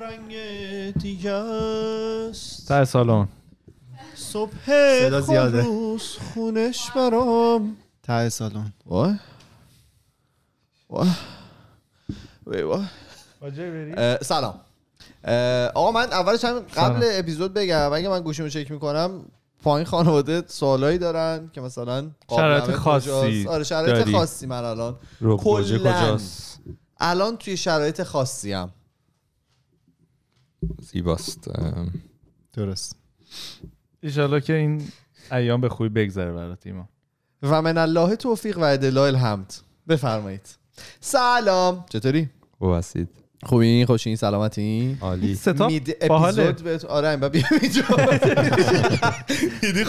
رنگ دیگه است در سالن صبح صدا خونش برام ته سالن وای وای سلام آقا من اولش هم قبل اپیزود بگم اگه من گوشیمو چک میکنم پایین خانواده سوالایی دارن که مثلا شرایط خاصی آره شرایط خاصی من الان کجاست الان توی شرایط خاصی هم زیباست درست ایشالله که این ایام به خوبی بگذره برات ایمان و من الله توفیق و ادلال الحمد بفرمایید سلام چطوری؟ هستید خوبی خوشین سلامتی عالی مید اپیزود آره با بیام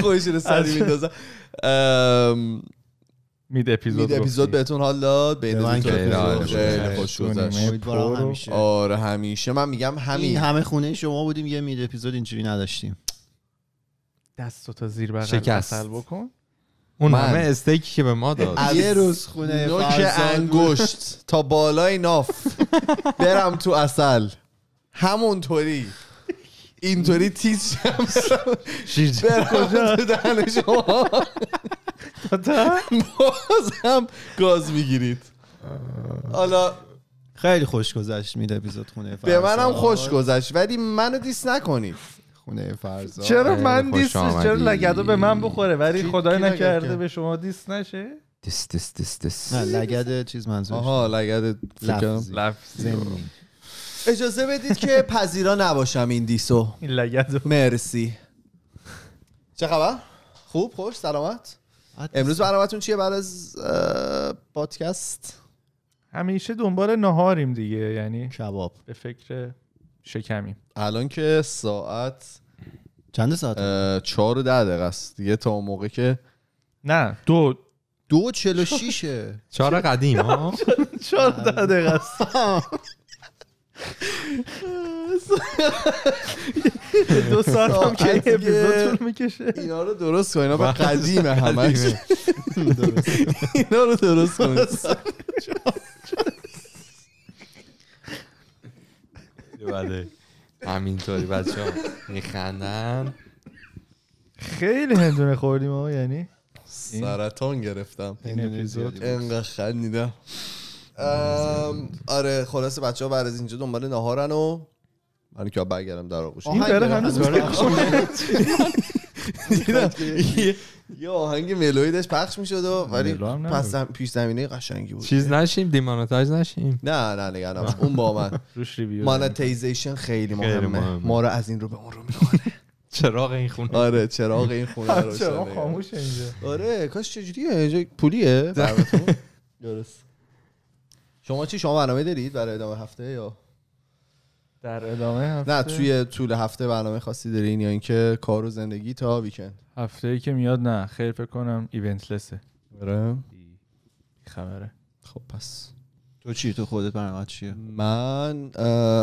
خوشی رو سری مید اپیزود مید اپیزود بهتون حال داد به خیلی خوش گذشت آره همیشه من میگم همین این همه خونه شما بودیم یه مید اپیزود اینجوری نداشتیم دستو تا زیر بغل اصل بکن اون همه استیکی که به ما داد یه روز خونه نوک انگشت تا بالای ناف برم تو اصل همونطوری اینطوری تیز شمس برم تو دهن شما بازم گاز میگیرید حالا خیلی خوش گذشت میده اپیزود خونه فرزاد به منم خوش گذشت ولی منو دیس نکنید خونه فرزاد چرا من دیس چرا لگدو به من بخوره ولی خدای نکرده به شما دیس نشه دیس دیس دیس دیس لگد چیز منظورش آها لگد لفظی اجازه بدید که پذیرا نباشم این دیسو مرسی چه خبر؟ خوب خوش سلامت امروز برنامهتون چیه بعد از پادکست همیشه دنبال نهاریم دیگه یعنی شباب به فکر شکمیم الان که ساعت چند ساعت؟ چهار و ده دقیقه است دیگه تا اون موقع که نه دو دو چلو شیشه چهار قدیم چهار ده دقیقه است دو ساعت هم که اپیزودتون میکشه اینا رو درست کن اینا به قدیم همش اینا رو درست کن بله همینطوری بچه ها میخندن خیلی هندونه خوردیم آقا یعنی سرطان گرفتم این اپیزود انقدر خندیدم آره خلاص بچه ها بعد از اینجا دنبال نهارن و من که برگردم در آقوش این بره هنوز یه آهنگ ملوی داشت پخش میشد و ولی پس پیش زمینه قشنگی بود چیز نشیم دیمانتاج نشیم نه نه نگران اون با من روش خیلی مهمه ما رو از این رو به اون رو میکنه چراغ این خونه آره چراغ این خونه رو چراغ خاموشه اینجا آره کاش چجوریه اینجا پولیه درست شما چی شما برنامه دارید برای ادامه هفته یا در ادامه هفته نه توی طول هفته برنامه خاصی دارین یا اینکه کار و زندگی تا ویکند هفته ای که میاد نه خیر فکر کنم ایونت لسه آره. خبره خب پس تو چی تو خودت برنامه چیه من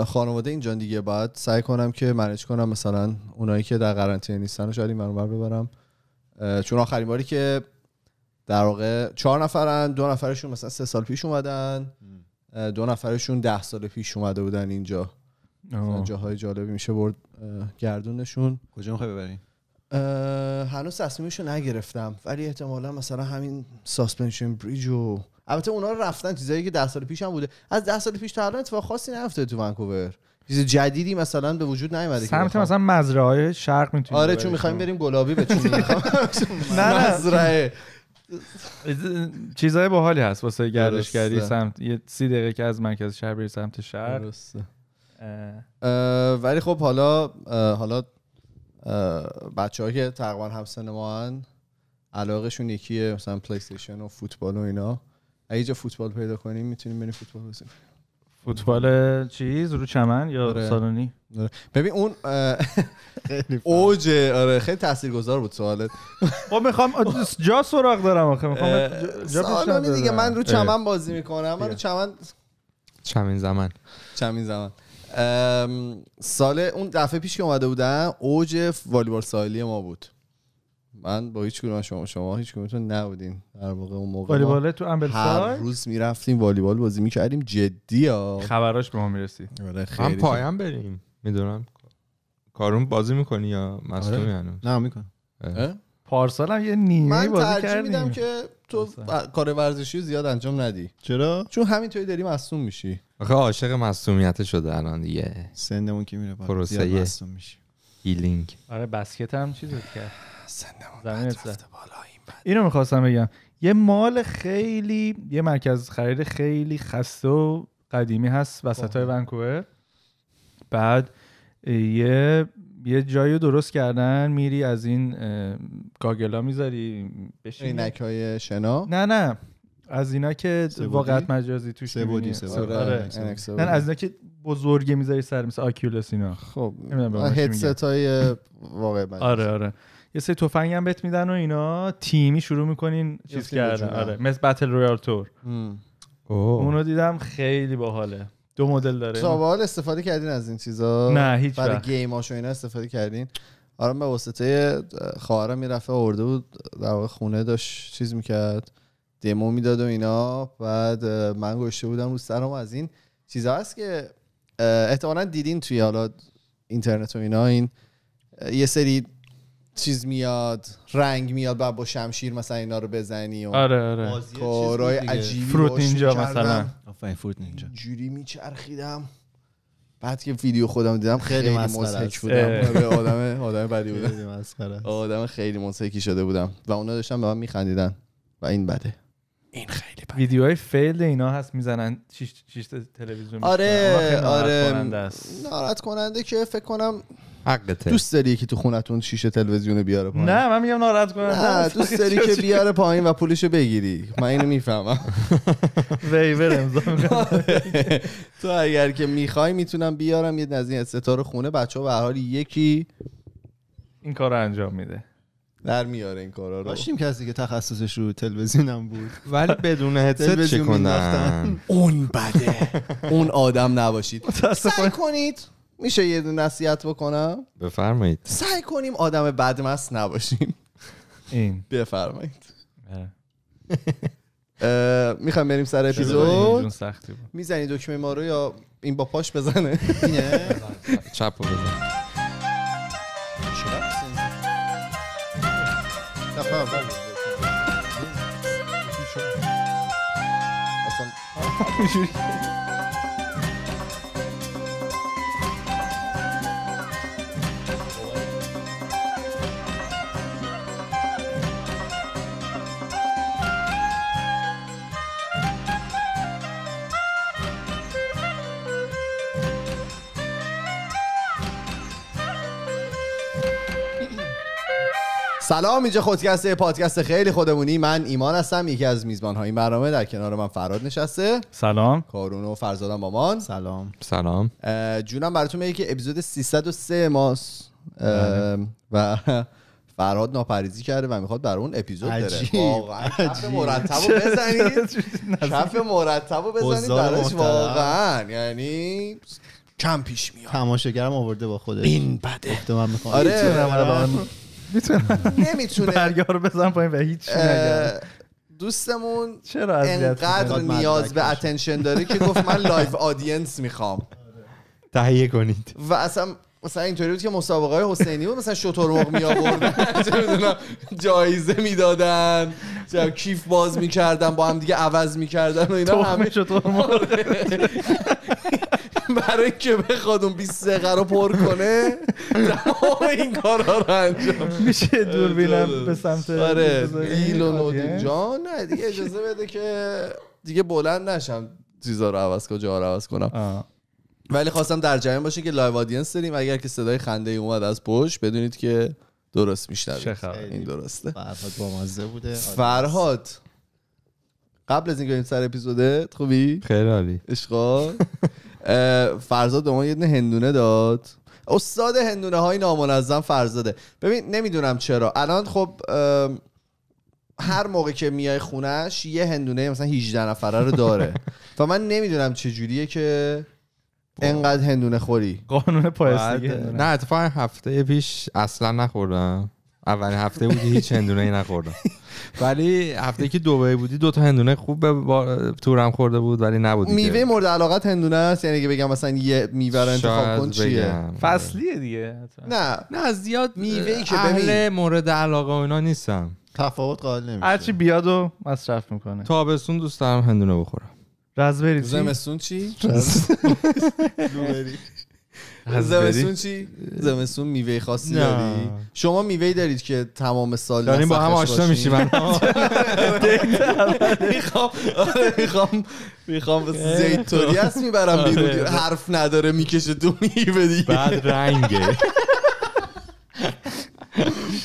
خانواده اینجان دیگه باید سعی کنم که منیج کنم مثلا اونایی که در قرنطینه نیستن رو شاید این برنامه ببرم چون آخرین باری که در واقع چهار نفرن دو نفرشون مثلا سه سال پیش اومدن دو نفرشون ده سال پیش اومده بودن اینجا جاهای جالبی میشه برد گردونشون کجا میخوای ببرین هنوز تصمیمش نگرفتم ولی احتمالا مثلا همین ساسپنشن بریج و البته اونا رفتن چیزایی که ده سال پیش هم بوده از ده سال پیش تا الان اتفاق خاصی نیفتاده تو ونکوور چیز جدیدی مثلا به وجود نیومده سمت مثلا مزرعه شرق میتونیم آره چون میخوایم بریم گلابی بچینیم نه مزرعه چیزای باحالی هست واسه گردشگری سمت یه سی دقیقه که از مرکز شهر بری سمت شهر ولی خب حالا حالا بچه که تقریبا هم سن ما هن علاقشون یکیه مثلا پلی و فوتبال و اینا اگه جا فوتبال پیدا کنیم میتونیم بریم فوتبال بزنیم فوتبال چیز رو چمن یا آره. سالونی آره. ببین اون خیلی اوج آره خیلی تاثیرگذار بود سوالت خب میخوام جا سراغ دارم آخه میخوام سالونی دیگه من رو چمن بازی میکنم من رو چمن چمن زمان چمن زمان سال اون دفعه پیش که اومده بودم اوج والیبال ساحلی ما بود من با هیچ کدوم شما شما هیچ کدومتون نبودین در واقع اون موقع والیبال تو امبل هر روز میرفتیم والیبال بازی میکردیم جدی ها خبراش به ما میرسید آره خیلی هم پایم بریم میدونم کارون بازی میکنی یا مصدومی آره؟ هنوز نه میکنم پارسال هم یه نیمه من ترجیح میدم که تو کار ورزشی زیاد انجام ندی چرا چون همینطوری داری مصوم میشی آخه عاشق مصومیت شده الان دیگه سنمون که میره پروسه مصوم میشی هیلینگ آره بسکت هم چیزی کرد زمین بالا این اینو میخواستم بگم یه مال خیلی یه مرکز خرید خیلی خسته و قدیمی هست وسط های خب. ونکوور بعد یه یه جایی درست کردن میری از این گاگلا میذاری بشین اینک های شنا نه نه از اینا که واقعیت مجازی توش سبودی آره. آره، نه از اینا که بزرگی میذاری سر مثل آکیولس اینا خب هدست های واقع آره آره یه سری تفنگ هم بهت میدن و اینا تیمی شروع میکنین چیز کردن آره مثل بتل رویال تور اونو دیدم خیلی باحاله دو مدل داره سوال استفاده کردین از این چیزا نه هیچ برای گیم و اینا استفاده کردین آره به واسطه خواهرم میرفه آورده بود در خونه داشت چیز میکرد دمو میداد و اینا بعد من گوشته بودم رو سرم از این چیزا هست که احتمالا دیدین توی حالا اینترنت و اینا این یه سری چیز میاد رنگ میاد بعد با شمشیر مثلا اینا رو بزنی و آره آره کارهای عجیبی فروت نینجا مثلا آفاین فروت نینجا جوری میچرخیدم بعد که ویدیو خودم دیدم خیلی مسخره بودم به آره، آدم آدم بدی بودم آدم خیلی مضحکی شده بودم و اونا داشتن به من میخندیدن و این بده این خیلی بده ویدیوهای فیل اینا هست میزنن شیش, تلویزیون آره آره ناراحت کننده که فکر کنم حقته دوست داری که تو خونتون شیشه تلویزیون بیاره پایین نه من میگم ناراحت کنم نه دوست داری که بیاره پایین و پولیشو بگیری من اینو میفهمم ویور تو اگر که میخوای میتونم بیارم یه از این خونه بچه ها به حال یکی این کار انجام میده در میاره این کارا رو باشیم کسی که تخصصش رو تلویزیونم بود ولی بدون هدست چه کنن اون بده اون آدم نباشید سعی کنید میشه یه نصیحت بکنم بفرمایید سعی کنیم آدم بدمست نباشیم این بفرمایید میخوام بریم سر اپیزود میزنی دکمه ما رو یا این با پاش بزنه چپ رو بزن Thank خب. you. سلام اینجا خودکسته پادکست خیلی خودمونی من ایمان هستم یکی از میزبان های این برنامه در کنار من فراد نشسته سلام کارونو و فرزادم مامان سلام سلام جونم براتون میگه که اپیزود 303 ماست و فراد ناپریزی کرده و میخواد بر اون اپیزود عجیب. داره واقعا کف مرتبو بزنید کف مرتبو بزنید درش واقعا یعنی کم پیش میاد تماشاگرم آورده با خودش این بده من آره نمیتونه برگار بزن پایین و هیچ دوستمون چرا انقدر نیاز به اتنشن داره که گفت من لایف آدینس میخوام تهیه کنید و اصلا مثلا اینطوری بود که مسابقه های حسینی بود مثلا شترمق می آوردن جایزه میدادن کیف باز میکردن با هم دیگه عوض میکردن و اینا همه برای اینکه بخواد اون 23 رو پر کنه تمام این کارها رو انجام میشه دوربینم به سمت آره, آره. ایلون جان نه دیگه اجازه بده که دیگه بلند نشم چیزا رو عوض کنم جا عوض کنم ولی خواستم در جریان باشه که لایو آدینس داریم اگر که صدای خنده ای اومد از پشت بدونید که درست میشنوید این درسته فرهاد بامزه بوده فرهاد قبل از اینکه این سر اپیزوده خوبی خیلی عالی اشغال فرزاد به ما یه دونه هندونه داد استاد هندونه های نامنظم فرزاده ببین نمیدونم چرا الان خب هر موقع که میای خونش یه هندونه مثلا 18 نفره رو داره و من نمیدونم چه جوریه که انقدر هندونه خوری قانون پایستگی نه اتفاقا هفته پیش اصلا نخوردم اول هفته بودی هیچ هندونه ای نخوردم ولی هفته که دبی بودی دوتا هندونه خوب به تورم خورده بود ولی نبود میوه مورد علاقت هندونه است یعنی که بگم مثلا یه میوه رو انتخاب کن چیه فصلیه دیگه نه نه زیاد میوه که ببین مورد علاقه اینا نیستم تفاوت قابل نمیشه هرچی بیاد و مصرف میکنه تابستون دوست دارم هندونه بخورم رزبری زمستون چی؟ زمستون چی؟ زمستون میوه خاصی داری؟ شما میوه دارید که تمام سال داریم با هم آشنا میشیم آره، میخوام میخوام میخوام زیتوری هست میبرم آره. بیرون حرف نداره میکشه تو میوه دیگه بعد رنگه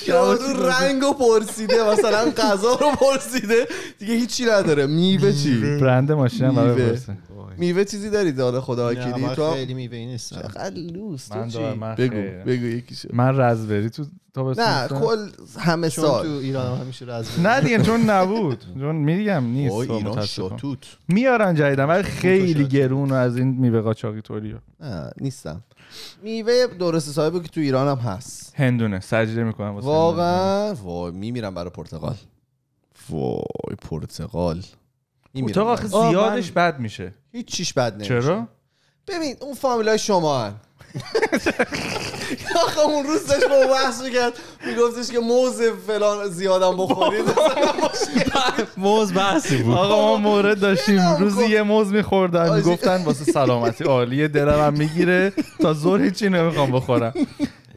یارو رنگ رو پرسیده مثلا غذا رو پرسیده دیگه هیچی نداره میوه چی برند ماشین میوه میوه چیزی دارید حالا خدا وکیلی تو خیلی میوه نیست چقدر لوس من من بگو بگو یکی. من رزبری تو بس نه کل همه سال تو ایران همیشه رزبری نه دیگه چون نبود چون میگم نیست ایران شاتوت میارن جایدم ولی خیلی گرون از این میوه قاچاقی توریه نیستم میوه درست صاحبی که تو ایران هم هست هندونه سجد میکنم واقعا وای میمیرم برای پرتغال وای پرتغال پرتغال زیادش بد میشه هیچ چیش بد نمیشه چرا ببین اون فامیلای شما هن آخه اون روز داشت با بحث میکرد میگفتش که موز فلان زیادم بخورید موز بحثی بود آقا ما مورد داشتیم روزی یه موز میخوردن گفتن واسه سلامتی عالیه درم میگیره تا زور هیچی نمیخوام بخورم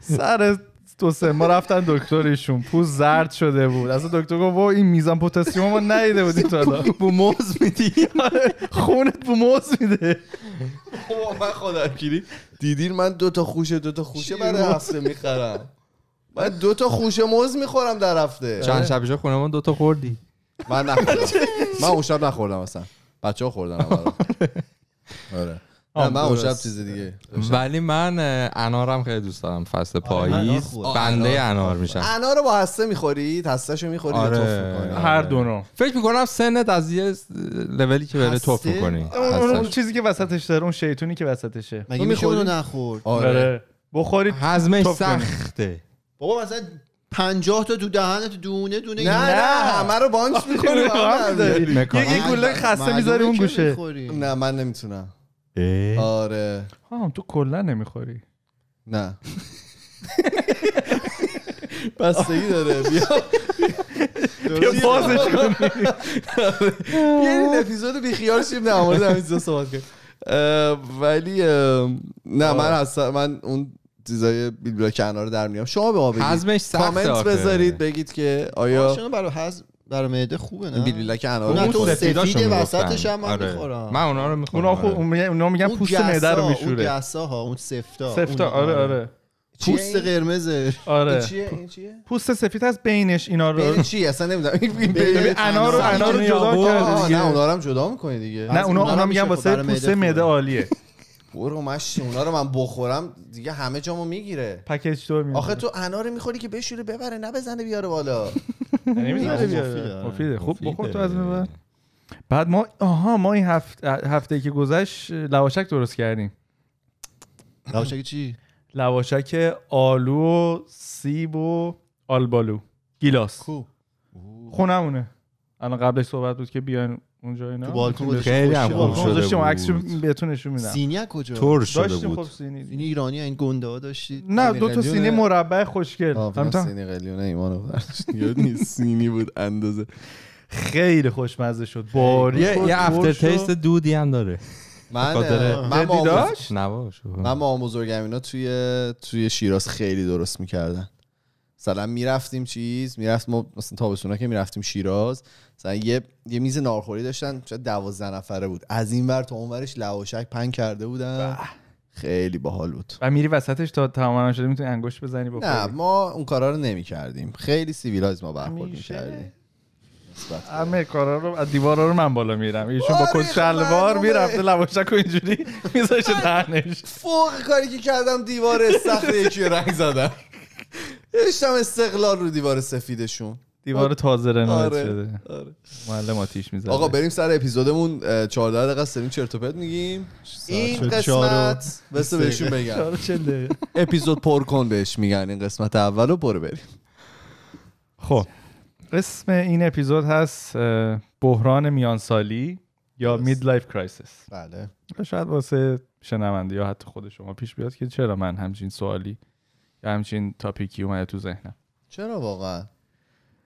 سر دو سه ما رفتن دکترشون پوز زرد شده بود از دکتر گفت این میزان پتاسیم ما ندیده بودی تا حالا بو موز میدی آره. خونت بو موز میده خب، من خدا دیدین من دو تا خوشه دو تا خوشه برای هفته میخرم من دو تا خوشه موز میخورم در هفته چند شب پیش خونه من دو تا خوردی من نخوردم من اون شب نخوردم اصلا بچه ها خوردن آره, آره. نه من اون چیز دیگه ولی من انارم خیلی دوست دارم فصل آره، پاییز بنده انار میشم انار رو با هسته میخورید هستهشو میخورید آره. هر دو رو فکر میکنم سنت از یه لولی که بره توف میکنی اون چیزی که وسطش داره اون شیطونی که وسطشه مگه میخوری اونو نخور آره, آره. بخورید هضمش سخته بابا مثلا پنجاه تا تو دهنت دونه دونه نه نه همه رو بانک میکنی خب، یه گوله خسته میذاری اون گوشه نه من نمیتونم آره ها تو کلا نمیخوری نه بستگی داره بیا بیا بازش کنی آره. بیا این اپیزود بیخیار شیم نه مورد همین اپیزود صحبت کنیم ولی نه من هستم من اون چیزای بیل بلاک رو در میام شما به ما بگید کامنت بذارید بگید که آیا شما برای حزم برای معده خوبه نه بیلک انار اون تو سفید وسطش هم من آره. میخورم من اونا رو میخورم اونا, خوب... آره. اونا میگن پوست معده رو میشوره اون گسا ها اون سفتا سفتا آره آره پوست قرمز آره این چیه این آره. چیه پوست سفید هست بینش اینا رو بین چی اصلا نمیدونم این بین انار رو انار رو جدا کرده نه اونا رو هم جدا میکنه دیگه نه اونا اونا میگن واسه خب پوست معده عالیه برو مشتی اونا رو من بخورم دیگه همه جامو میگیره پکیج تو میگیره آخه تو رو میخوری که بشوره ببره نه بزنه بیاره بالا نمیذاره یعنی بیاره مفیده آره، خوب بخور تو از بعد بعد ما آها ما این هفت... هفته که گذشت لواشک درست کردیم لواشک چی لواشک آلو و سیب و آلبالو گیلاس خونمونه الان قبلش صحبت بود که بیان اونجا اینا تو بالکن بود خیلی هم خوب شده بود عکس بهتون نشون میدم خب سینی کجا تور شده بود سینی این ایرانی این گنده ها داشتید نه دو تا سینی مربع خوشگل مثلا سینی قلیونه ایمان آورد یاد نیست سینی بود اندازه خیلی خوشمزه شد باری یه افتر تیست دودی هم داره من من ما من ماموزرگم اینا توی توی شیراز خیلی درست میکردن مثلا میرفتیم چیز میرفت ما مثلا تابستونا که میرفتیم شیراز مثلا یه یه میز نارخوری داشتن شاید 12 نفره بود از این ور تا اون ورش لواشک پنگ کرده بودن بله. خیلی باحال بود و میری وسطش تا تمام شده میتونی انگشت بزنی بخوری نه ما اون کارا رو نمی کردیم خیلی سیویلایز ما برخورد میکردیم همه کارا رو از دیوارا رو من بالا میرم ایشون با کت شلوار میرفته لواشک و اینجوری میذاشه دهنش فوق کاری که کردم دیوار سخت یکی رنگ زدم نوشتم استقلال رو دیوار سفیدشون دیوار آره. تازه رنویت آره. شده آره. آقا بریم سر اپیزودمون 14 دقیقه است داریم چرت و پرت میگیم این قسمت بسه بهشون بگم اپیزود پر کن بهش میگن این قسمت اولو برو بریم خب اسم این اپیزود هست بحران میانسالی یا مید لایف کرایسیس بله شاید واسه شنونده یا حتی خود شما پیش بیاد که چرا من همچین سوالی همچین تاپیکی اومده تو ذهنم چرا واقعا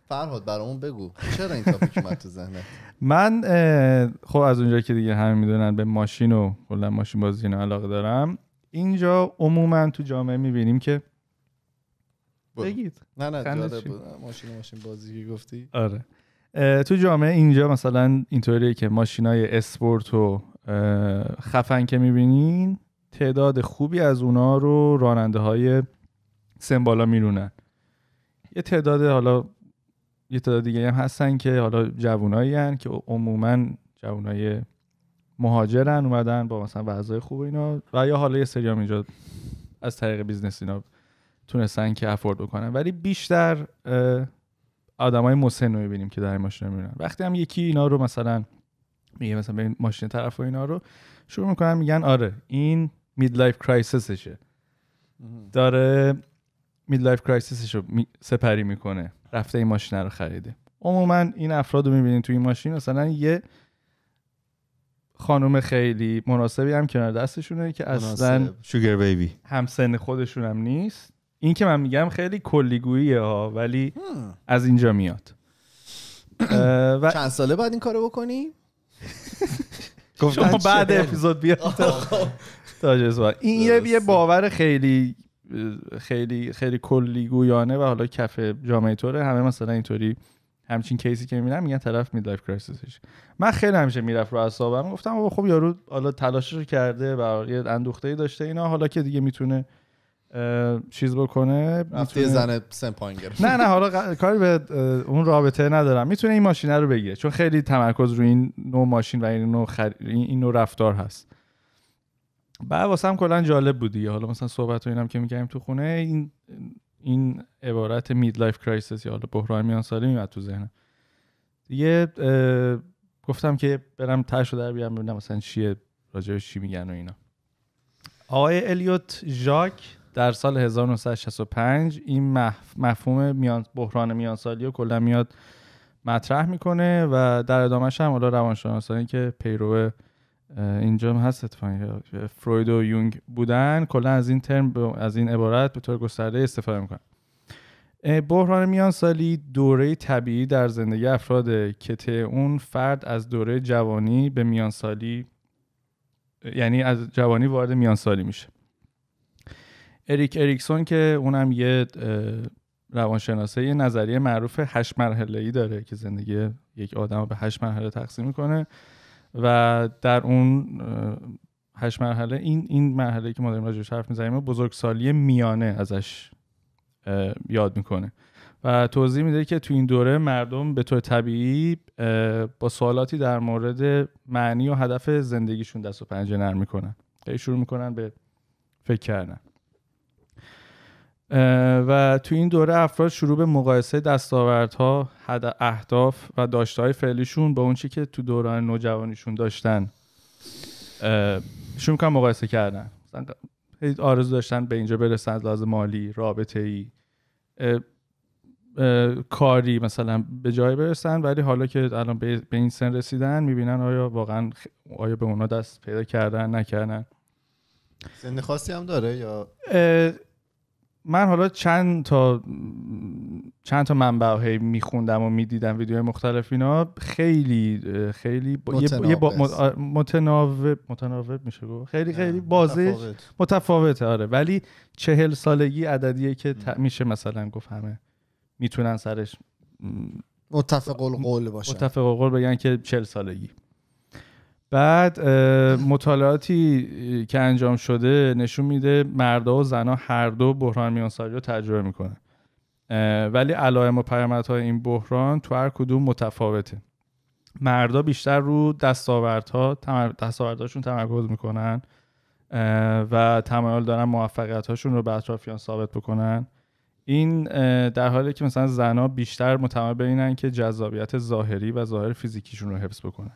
فرهاد اون بگو چرا این تاپیک اومد تو ذهنت من خب از اونجا که دیگه همه میدونن به ماشین و کلا ماشین بازی علاقه دارم اینجا عموما تو جامعه میبینیم که بگید نه نه ماشین ماشین بازی گفتی آره تو جامعه اینجا مثلا اینطوریه که های اسپورت و خفن که میبینین تعداد خوبی از اونا رو راننده های سمبالا میرونن یه تعداد حالا یه تعداد دیگه هم هستن که حالا جوونایی هن که عموما جوونای مهاجرن اومدن با مثلا وضعای خوب اینا و یا حالا یه سری هم اینجا از طریق بیزنس اینا تونستن که افورد بکنن ولی بیشتر آدمای مسن رو میبینیم که در این ماشینا میرن وقتی هم یکی اینا رو مثلا میگه مثلا ببین ماشین طرف و اینا رو شروع میکنن میگن آره این مید کرایسیسشه داره میدلایف کرایسیسش رو سپری میکنه رفته این ماشین رو خریده عموما این افراد رو میبینید توی این ماشین مثلا یه خانم خیلی مناسبی هم کنار دستشونه که اصلا شوگر بیبی هم سن خودشون هم نیست این که من میگم خیلی کلیگوییه ها ولی hmm. از اینجا میاد و... چند ساله بعد این کارو بکنی؟ شما بعد اپیزود بیاد این یه باور خیلی خیلی خیلی کلی گویانه و حالا کف جامعه طوره همه مثلا اینطوری همچین کیسی که میبینم میگن طرف مید لایف کرایسیسش من خیلی همیشه میرفت رو اعصابم گفتم بابا خب یارو حالا تلاشش کرده و یه اندوخته ای داشته اینا حالا که دیگه میتونه چیز بکنه رفته زن سن نه نه حالا کاری به اون رابطه ندارم میتونه این ماشینه رو بگیره چون خیلی تمرکز روی این نوع ماشین و این نوع, خر... این نوع رفتار هست بعد واسه هم کلا جالب بودی حالا مثلا صحبت و اینم که میکردیم تو خونه این این عبارت مید لایف کرایسیس یا حالا بحران میان سالی میاد تو ذهنم یه گفتم که برم تش رو در بیارم ببینم مثلا چیه به چی میگن و اینا آقای الیوت ژاک در سال 1965 این مفهوم میان بحران میانسالی رو کلا میاد مطرح میکنه و در ادامهش هم حالا روانشناسانی که پیرو اینجا هم هست اتفاقی فروید و یونگ بودن کلا از این ترم از این عبارت به طور گسترده استفاده میکنن بحران میان سالی دوره طبیعی در زندگی افراد که اون فرد از دوره جوانی به میان سالی یعنی از جوانی وارد میان سالی میشه اریک اریکسون که اونم یه روانشناسه یه نظریه معروف هشت مرحله ای داره که زندگی یک آدم رو به هشت مرحله تقسیم میکنه و در اون هشت مرحله این این مرحله که ما داریم راجعش حرف میزنیم بزرگسالی میانه ازش یاد میکنه و توضیح میده که تو این دوره مردم به طور طبیعی با سوالاتی در مورد معنی و هدف زندگیشون دست و پنجه نرم میکنن یعنی شروع میکنن به فکر کردن و تو این دوره افراد شروع به مقایسه دستاوردها، اهداف و داشتهای فعلیشون با اون که تو دوران نوجوانیشون داشتن شروع کردن مقایسه کردن آرزو داشتن به اینجا برسن از لحاظ مالی، رابطه ای کاری مثلا به جای برسن ولی حالا که الان به این سن رسیدن میبینن آیا واقعا آیا به اونا دست پیدا کردن نکردن سن خاصی هم داره یا من حالا چند تا چند تا منبع هی میخوندم و میدیدم ویدیوهای مختلف اینا خیلی خیلی یه با متناوب متناوب میشه گفت خیلی خیلی بازش متفاوت. متفاوته آره ولی چهل سالگی عددیه که میشه مثلا گفت همه میتونن سرش متفق القول باشن متفق القول بگن که چهل سالگی بعد مطالعاتی که انجام شده نشون میده مردها و زنها هر دو بحران میانسالی رو تجربه میکنن ولی علائم و پیامدهای این بحران تو هر کدوم متفاوته مردها بیشتر رو دستاوردها دستاوردهاشون تمرکز میکنن و تمایل دارن موفقیت هاشون رو به اطرافیان ثابت بکنن این در حالی که مثلا زنها بیشتر متمایل به اینن که جذابیت ظاهری و ظاهر فیزیکیشون رو حفظ بکنن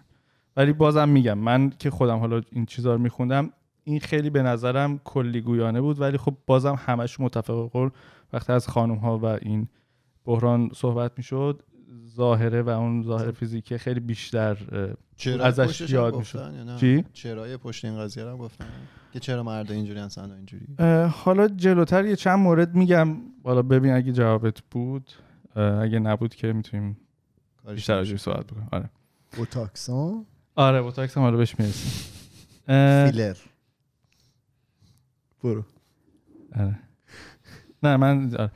ولی بازم میگم من که خودم حالا این چیزا رو میخوندم این خیلی به نظرم کلی گویانه بود ولی خب بازم همش متفق قول وقتی از خانم ها و این بحران صحبت میشد ظاهره و اون ظاهر فیزیکی خیلی بیشتر ازش یاد میشد چی چرای پشت این قضیه رو گفتن که چرا مرد اینجوری هستن اینجوری حالا جلوتر یه چند مورد میگم حالا ببین اگه جوابت بود اگه نبود که میتونیم بیشتر راجع صحبت بکنیم آره بوتاکسون آره بوتاکس هم بهش میرسیم فیلر برو آره. نه من آره.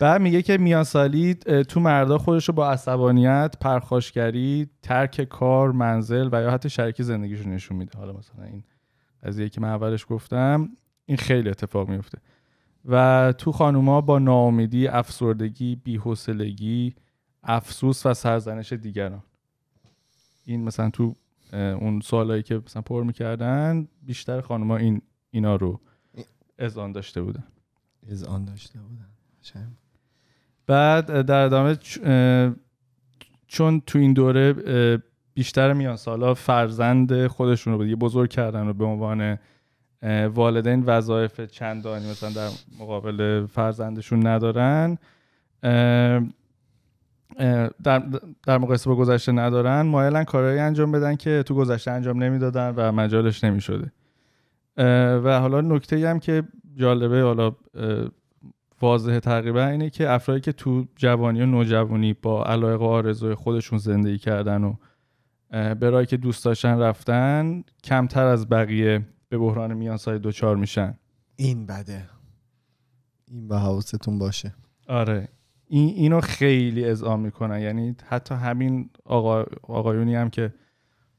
بعد میگه که سالی تو مردا خودش رو با عصبانیت پرخاشگری ترک کار منزل و یا حتی شریک رو نشون میده حالا مثلا این قضیه که من اولش گفتم این خیلی اتفاق میفته و تو خانوما با ناامیدی افسردگی بیحوصلگی افسوس و سرزنش دیگران این مثلا تو اون سوالایی که مثلا پر میکردن بیشتر خانوما این اینا رو از داشته بودن از داشته بودن شاید. بعد در ادامه چون تو این دوره بیشتر میان سالا فرزند خودشون رو یه بزرگ کردن و به عنوان والدین وظایف چندانی مثلا در مقابل فرزندشون ندارن در, در مقایسه با گذشته ندارن مایلن کارهایی انجام بدن که تو گذشته انجام نمیدادن و مجالش نمیشده و حالا نکته هم که جالبه حالا واضح تقریبا اینه که افرادی که تو جوانی و نوجوانی با علایق و آرزوی خودشون زندگی کردن و برای که دوست داشتن رفتن کمتر از بقیه به بحران میانسای دوچار میشن این بده این به حواستون باشه آره این اینو خیلی اذعان میکنن یعنی حتی همین آقا آقایونی هم که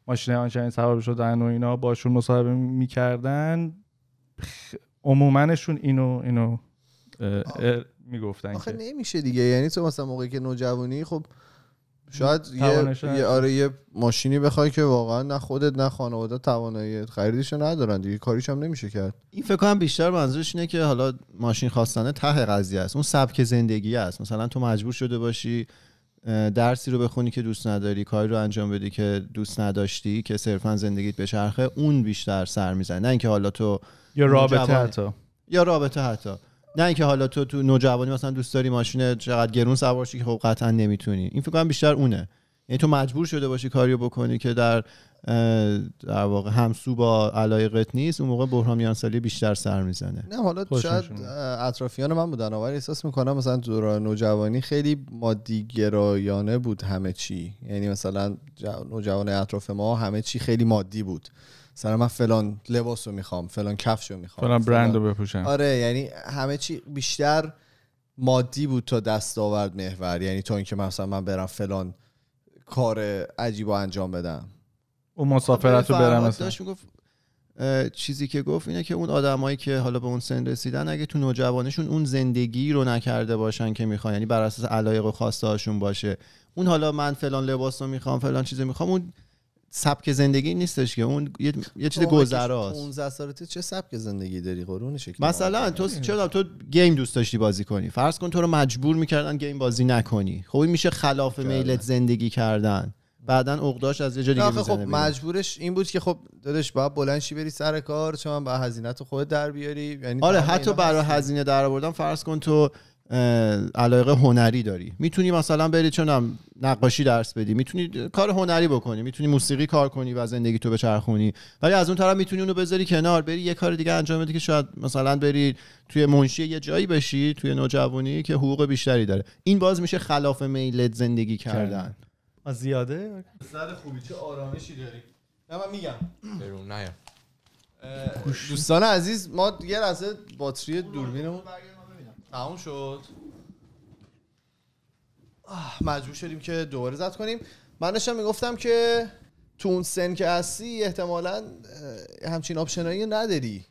ماشین آنچنین سوار شدن و اینا باشون مصاحبه میکردن عمومنشون اینو اینو میگفتن آخه نمیشه دیگه یعنی تو مثلا موقعی که نوجوانی خب شاید یه, آره یه ماشینی بخوای که واقعا نه خودت نه خانواده توانایی خریدش ندارن دیگه کاریش هم نمیشه کرد این فکر کنم بیشتر منظورش اینه که حالا ماشین خواستنه ته قضیه است اون سبک زندگی است مثلا تو مجبور شده باشی درسی رو بخونی که دوست نداری کاری رو انجام بدی که دوست نداشتی که صرفا زندگیت به چرخه اون بیشتر سر میزنه نه اینکه حالا تو یا رابطه حتی یا رابطه حتی نه اینکه حالا تو تو نوجوانی مثلا دوست داری ماشین چقدر گرون سوار که خب قطعا نمیتونی این فکر کنم بیشتر اونه یعنی تو مجبور شده باشی کاریو بکنی که در در واقع همسو با علایقت نیست اون موقع بحران میانسالی بیشتر سر میزنه نه حالا شاید اطرافیان من بودن آور احساس میکنم مثلا دوران نوجوانی خیلی مادی گرایانه بود همه چی یعنی مثلا نوجوان اطراف ما همه چی خیلی مادی بود مثلا من فلان لباس رو میخوام فلان کفش رو میخوام فلان برند رو بپوشم آره یعنی همه چی بیشتر مادی بود تا دست آورد محور یعنی تا اینکه مثلا من برم فلان کار عجیب انجام بدم اون مسافرت رو برم مثلا گفت چیزی که گفت اینه که اون آدمایی که حالا به اون سن رسیدن اگه تو نوجوانشون اون زندگی رو نکرده باشن که میخوان یعنی بر اساس علایق و خواسته هاشون باشه اون حالا من فلان لباس رو میخوام فلان چیزو میخوام اون سبک زندگی نیستش که اون یه, چیز چیز گذراست 15 سال چه سبک زندگی داری قرون شکل مثلا تو چرا تو گیم دوست داشتی بازی کنی فرض کن تو رو مجبور میکردن گیم بازی نکنی خب این میشه خلاف میلت زندگی کردن بعدا عقداش از یه جا دیگه خب مجبورش این بود که خب دادش باید بلنشی بری سر کار چون با هزینه تو خودت در بیاری یعنی آره حتی برای هزینه در آوردن فرض کن تو علاقه هنری داری میتونی مثلا بری چونم نقاشی درس بدی میتونی کار هنری بکنی میتونی موسیقی کار کنی و زندگی تو بچرخونی ولی از اون طرف میتونی اونو بذاری کنار بری یه کار دیگه انجام بدی که شاید مثلا بری توی منشی یه جایی بشی توی نوجوانی که حقوق بیشتری داره این باز میشه خلاف میلت زندگی کردن زیاده سر خوبی چه آرامشی داری من میگم دوستان عزیز ما یه لحظه باتری دوربینمون تموم شد مجبور شدیم که دوباره زد کنیم من داشتم میگفتم که تو اون سن که هستی احتمالا همچین آپشنایی نداری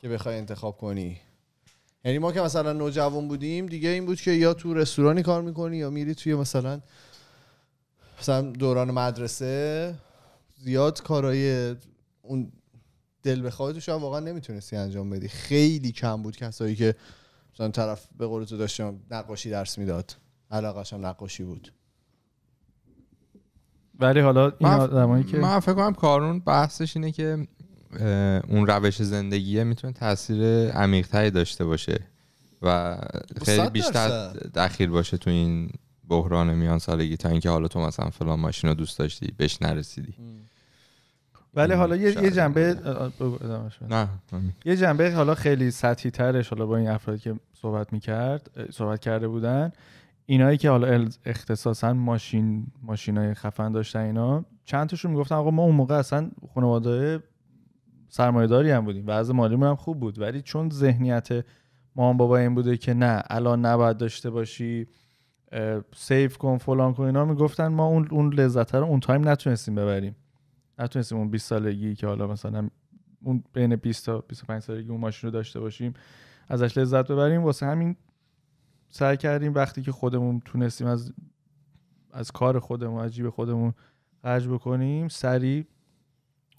که بخوای انتخاب کنی یعنی ما که مثلا نوجوان بودیم دیگه این بود که یا تو رستورانی کار میکنی یا میری توی مثلا مثلا دوران مدرسه زیاد کارای اون دل بخواهی شاید واقعا نمیتونستی انجام بدی خیلی کم بود کسایی که مثلا طرف به قول تو داشتم نقاشی درس میداد علاقش هم نقاشی بود ولی حالا این آدمایی که من فکر کنم کارون بحثش اینه که اون روش زندگیه میتونه تاثیر عمیقتری داشته باشه و خیلی بیشتر دخیل باشه تو این بحران میان سالگی تا اینکه حالا تو مثلا فلان ماشین رو دوست داشتی بهش نرسیدی ولی حالا یه, یه جنبه نه یه جنبه حالا خیلی سطحی ترش حالا با این افرادی که صحبت میکرد صحبت کرده بودن اینایی که حالا اختصاصا ماشین ماشینای خفن داشتن اینا چند تاشون میگفتن آقا ما اون موقع اصلا خانواده سرمایه‌داری هم بودیم وضع مالیمون هم خوب بود ولی چون ذهنیت مام بابا این بوده که نه الان نباید داشته باشی سیف کن فلان کن اینا میگفتن ما اون اون لذت رو اون تایم نتونستیم ببریم نتونستیم اون 20 سالگی که حالا مثلا اون بین 20 تا 25 سالگی اون ماشین رو داشته باشیم ازش لذت ببریم واسه همین سعی کردیم وقتی که خودمون تونستیم از از کار خودمون از جیب خودمون خرج بکنیم سریع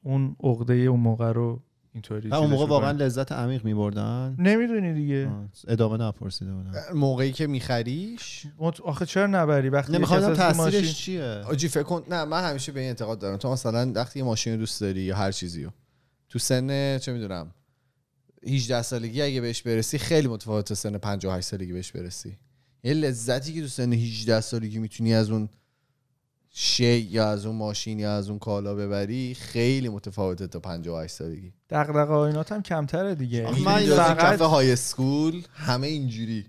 اون عقده اون موقع رو اینطوری اون موقع واقعا لذت عمیق بردن نمیدونی دیگه ادامه نپرسیده بودم موقعی که میخریش آخه چرا نبری وقتی نمیخوام تاثیرش چیه آجی فکر کن نه من همیشه به این انتقاد دارم تو مثلا وقتی یه ماشین دوست داری یا هر چیزی تو سن چه میدونم 18 سالگی اگه بهش برسی خیلی متفاوت سن 58 سالگی بهش برسی یه لذتی که تو سن 18 سالگی میتونی از اون شی یا از اون ماشین یا از اون کالا ببری خیلی متفاوته تا 58 سالگی دغدغه اینات هم کمتره دیگه من فقط کف های اسکول همه اینجوری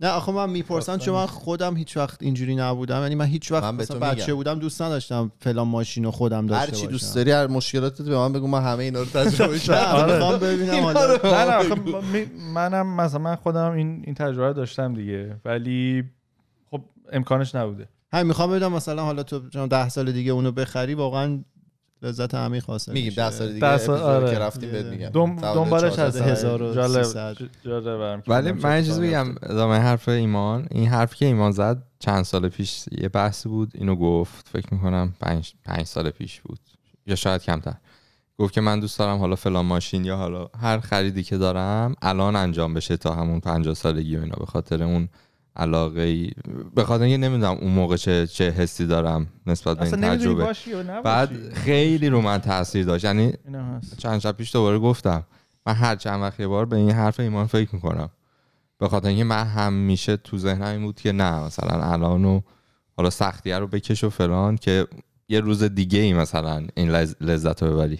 نه آخه من میپرسن چون من خودم هیچ وقت اینجوری نبودم یعنی من هیچ وقت من مثلا بچه بودم دوست نداشتم فلان ماشین رو خودم داشته هر چی دوست داری هر مشکلاتت به من بگو من همه اینا رو تجربه کردم آره. آره. ببینم منم مثلا من خودم این این تجربه داشتم دیگه ولی خب امکانش نبوده همین میخوام بدم مثلا حالا تو ده سال دیگه اونو بخری واقعا لذت عمیق حاصل میگیم 10 سال دیگه دست آره. که رفتیم بهت میگم دنبالش از 1300 ولی من چیزی میگم ادامه حرف ایمان این حرفی که ایمان زد چند سال پیش یه بحثی بود اینو گفت فکر میکنم 5 پنج سال پیش بود یا شاید کمتر گفت که من دوست دارم حالا فلان ماشین یا حالا هر خریدی که دارم الان انجام بشه تا همون 50 سالگی و اینا به خاطر اون علاقه ای به خاطر اینکه نمیدونم اون موقع چه چه حسی دارم نسبت به این تجربه بعد خیلی رو من تاثیر داشت یعنی چند شب پیش دوباره گفتم من هر چند وقت یه بار به این حرف ایمان فکر میکنم به خاطر اینکه من همیشه تو ذهنم این بود که نه مثلا الان و حالا سختیه رو بکش و فلان که یه روز دیگه ای مثلا این لذت رو ببری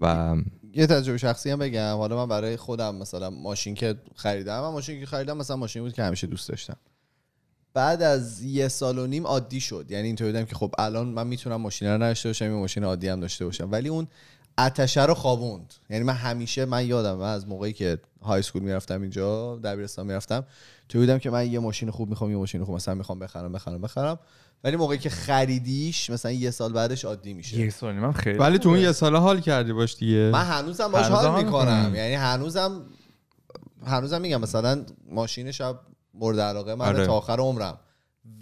و یه تجربه شخصی هم بگم حالا من برای خودم مثلا ماشین که خریدم من ماشین که خریدم مثلا ماشین بود که همیشه دوست داشتم بعد از یه سال و نیم عادی شد یعنی اینطوری که خب الان من میتونم ماشین رو نداشته باشم یه ماشین عادی هم داشته باشم ولی اون اتشه رو خوابوند یعنی من همیشه من یادم من از موقعی که های اسکول میرفتم اینجا دبیرستان میرفتم تو بودم که من یه ماشین خوب میخوام یه ماشین خوب مثلا میخوام بخرم بخرم بخرم ولی موقعی که خریدیش مثلا یه سال بعدش عادی میشه یه سال من خیلی ولی تو اون یه سال حال کردی باش دیگه من هنوزم باش حال میکنم یعنی هنوزم هنوزم میگم مثلا ماشین شب مورد علاقه من آره. تا آخر عمرم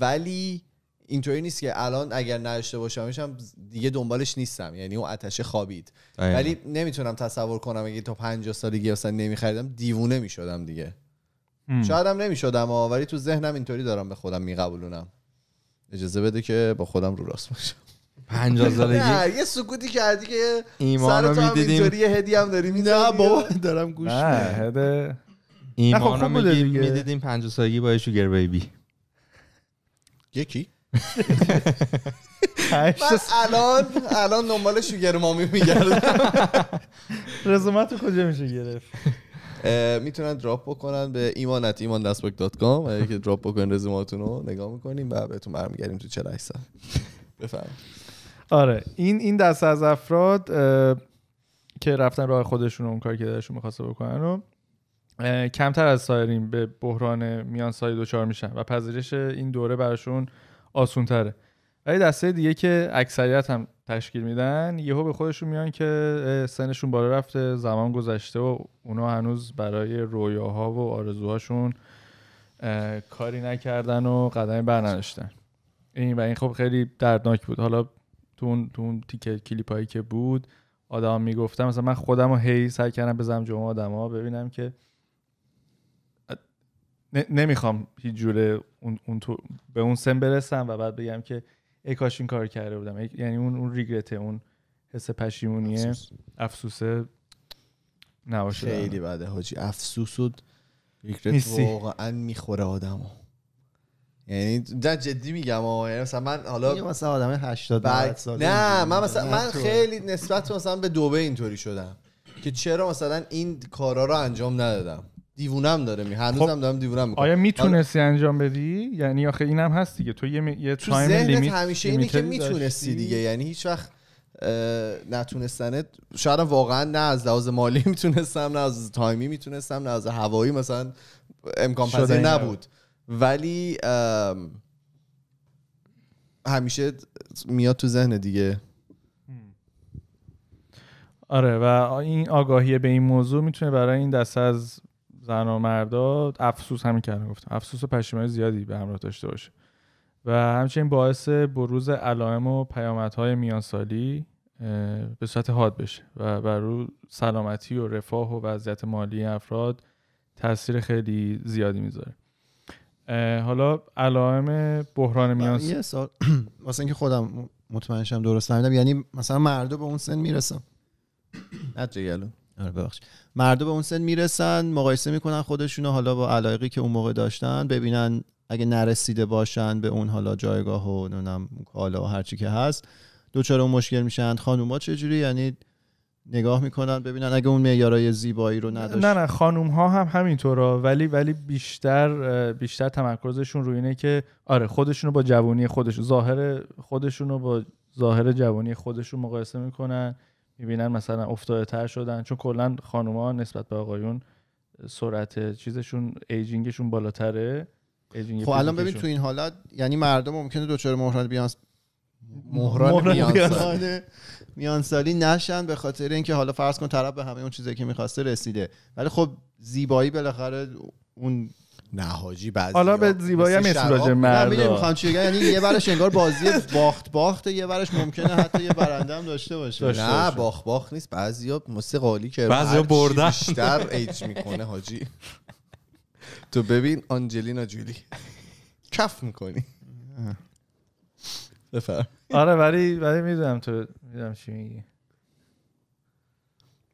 ولی اینطوری نیست که الان اگر نداشته باشم میشم دیگه دنبالش نیستم یعنی اون آتش خوابید ولی نمیتونم تصور کنم اگه تا 50 سالگی اصلا نمیخریدم دیوونه میشدم دیگه شاید هم نمیشدم ولی تو ذهنم اینطوری دارم به خودم میقبولونم اجازه بده که با خودم رو راست باشم پنجاه سالگی نه یه سکوتی کردی که رو میدیدیم یه هدی هم داری میدی نه بابا دارم گوش نه ایمانو خب، میدیدیم پنجاه سالگی با گر بیبی یکی من الان الان دنبال شوگر مامی میگردم رزومت کجا میشه گرفت میتونن دراپ بکنن به ایمانت ایمان دستبک دات کام اگه که دراپ بکنین رزوماتون رو نگاه میکنیم و بهتون برمیگردیم تو چه ساعت بفهم آره این این دست از افراد که رفتن راه خودشون اون کاری که درشون میخواسته بکنن رو کمتر از سایرین به بحران میان سایی دچار میشن و پذیرش این دوره براشون آسون تره ولی دسته دیگه که اکثریت هم تشکیل میدن یهو به خودشون میان که سنشون بالا رفته زمان گذشته و اونا هنوز برای رویاها و آرزوهاشون کاری نکردن و قدمی برنداشتن این و این خب خیلی دردناک بود حالا تو اون تو اون تیکه کلیپ هایی که بود آدم میگفتن مثلا من خودم رو هی سعی کردم بزنم جمع آدم ها ببینم که نمیخوام هیچ جوره اون, اون تو به اون سن برسم و بعد بگم که ای کاش این کار کرده بودم یعنی اون اون ریگرته اون حس پشیمونیه افسوسه نباشه خیلی بده حاجی افسوس و ریگرت واقعا میخوره آدمو یعنی نه جدی میگم آه. یعنی مثلا من حالا مثلا آدم 80 ساله نه من مثلا من خیلی نسبت مثلا به دوبه اینطوری شدم که چرا مثلا این کارا رو انجام ندادم دیوونم داره می هنوزم خب، دارم دیوونم میکنم آیا میتونستی انجام بدی یعنی آخه اینم هست دیگه تو یه, یه تایم لیمیت همیشه اینه که میتونستی دیگه یعنی هیچ وقت نتونستنت شاید واقعا نه از لحاظ مالی میتونستم نه از تایمی میتونستم نه از هوایی مثلا امکان پذیر نبود ولی همیشه میاد تو ذهن دیگه آره و این آگاهی به این موضوع میتونه برای این دست از زن و مردا افسوس همین کردن گفتم افسوس و پشیمانی زیادی به همراه داشته باشه و همچنین باعث بروز علائم و پیامدهای میانسالی به صورت حاد بشه و بر رو سلامتی و رفاه و وضعیت مالی افراد تاثیر خیلی زیادی میذاره حالا علائم بحران میانسالی یه سال واسه اینکه خودم مطمئنشم درست فهمیدم یعنی مثلا مردو به اون سن میرسم نه آره ببخش به اون سن میرسن مقایسه میکنن خودشون حالا با علایقی که اون موقع داشتن ببینن اگه نرسیده باشن به اون حالا جایگاه و نمیدونم کالا و هرچی که هست دوچار اون مشکل میشن خانوما چجوری یعنی نگاه میکنن ببینن اگه اون معیارای زیبایی رو نداشت نه نه خانوم ها هم همینطورا ولی ولی بیشتر بیشتر تمرکزشون روی اینه که آره خودشونو با جوانی خودشون ظاهر خودشونو با ظاهر جوانی خودشون مقایسه میکنن میبینن مثلا افتاده تر شدن چون کلا خانوما نسبت به آقایون سرعت چیزشون ایجینگشون بالاتره ایجینگ خب الان ببین تو این حالت یعنی مردم ممکنه دوچار مهران بیانس مهران میانسالی میانسالی نشن به خاطر اینکه حالا فرض کن طرف به همه اون چیزی که میخواسته رسیده ولی خب زیبایی بالاخره اون نهاجی بعضی حالا به زیبایی هم راجع مردا یعنی یه برش انگار بازی باخت باخت یه برش ممکنه حتی یه برنده هم داشته باشه نه باخت باخت نیست بعضیا مثل قالی که بعضیا بردن بیشتر ایج میکنه حاجی تو ببین آنجلینا جولی کف میکنی بفر آره ولی ولی میدونم تو میدونم چی میگی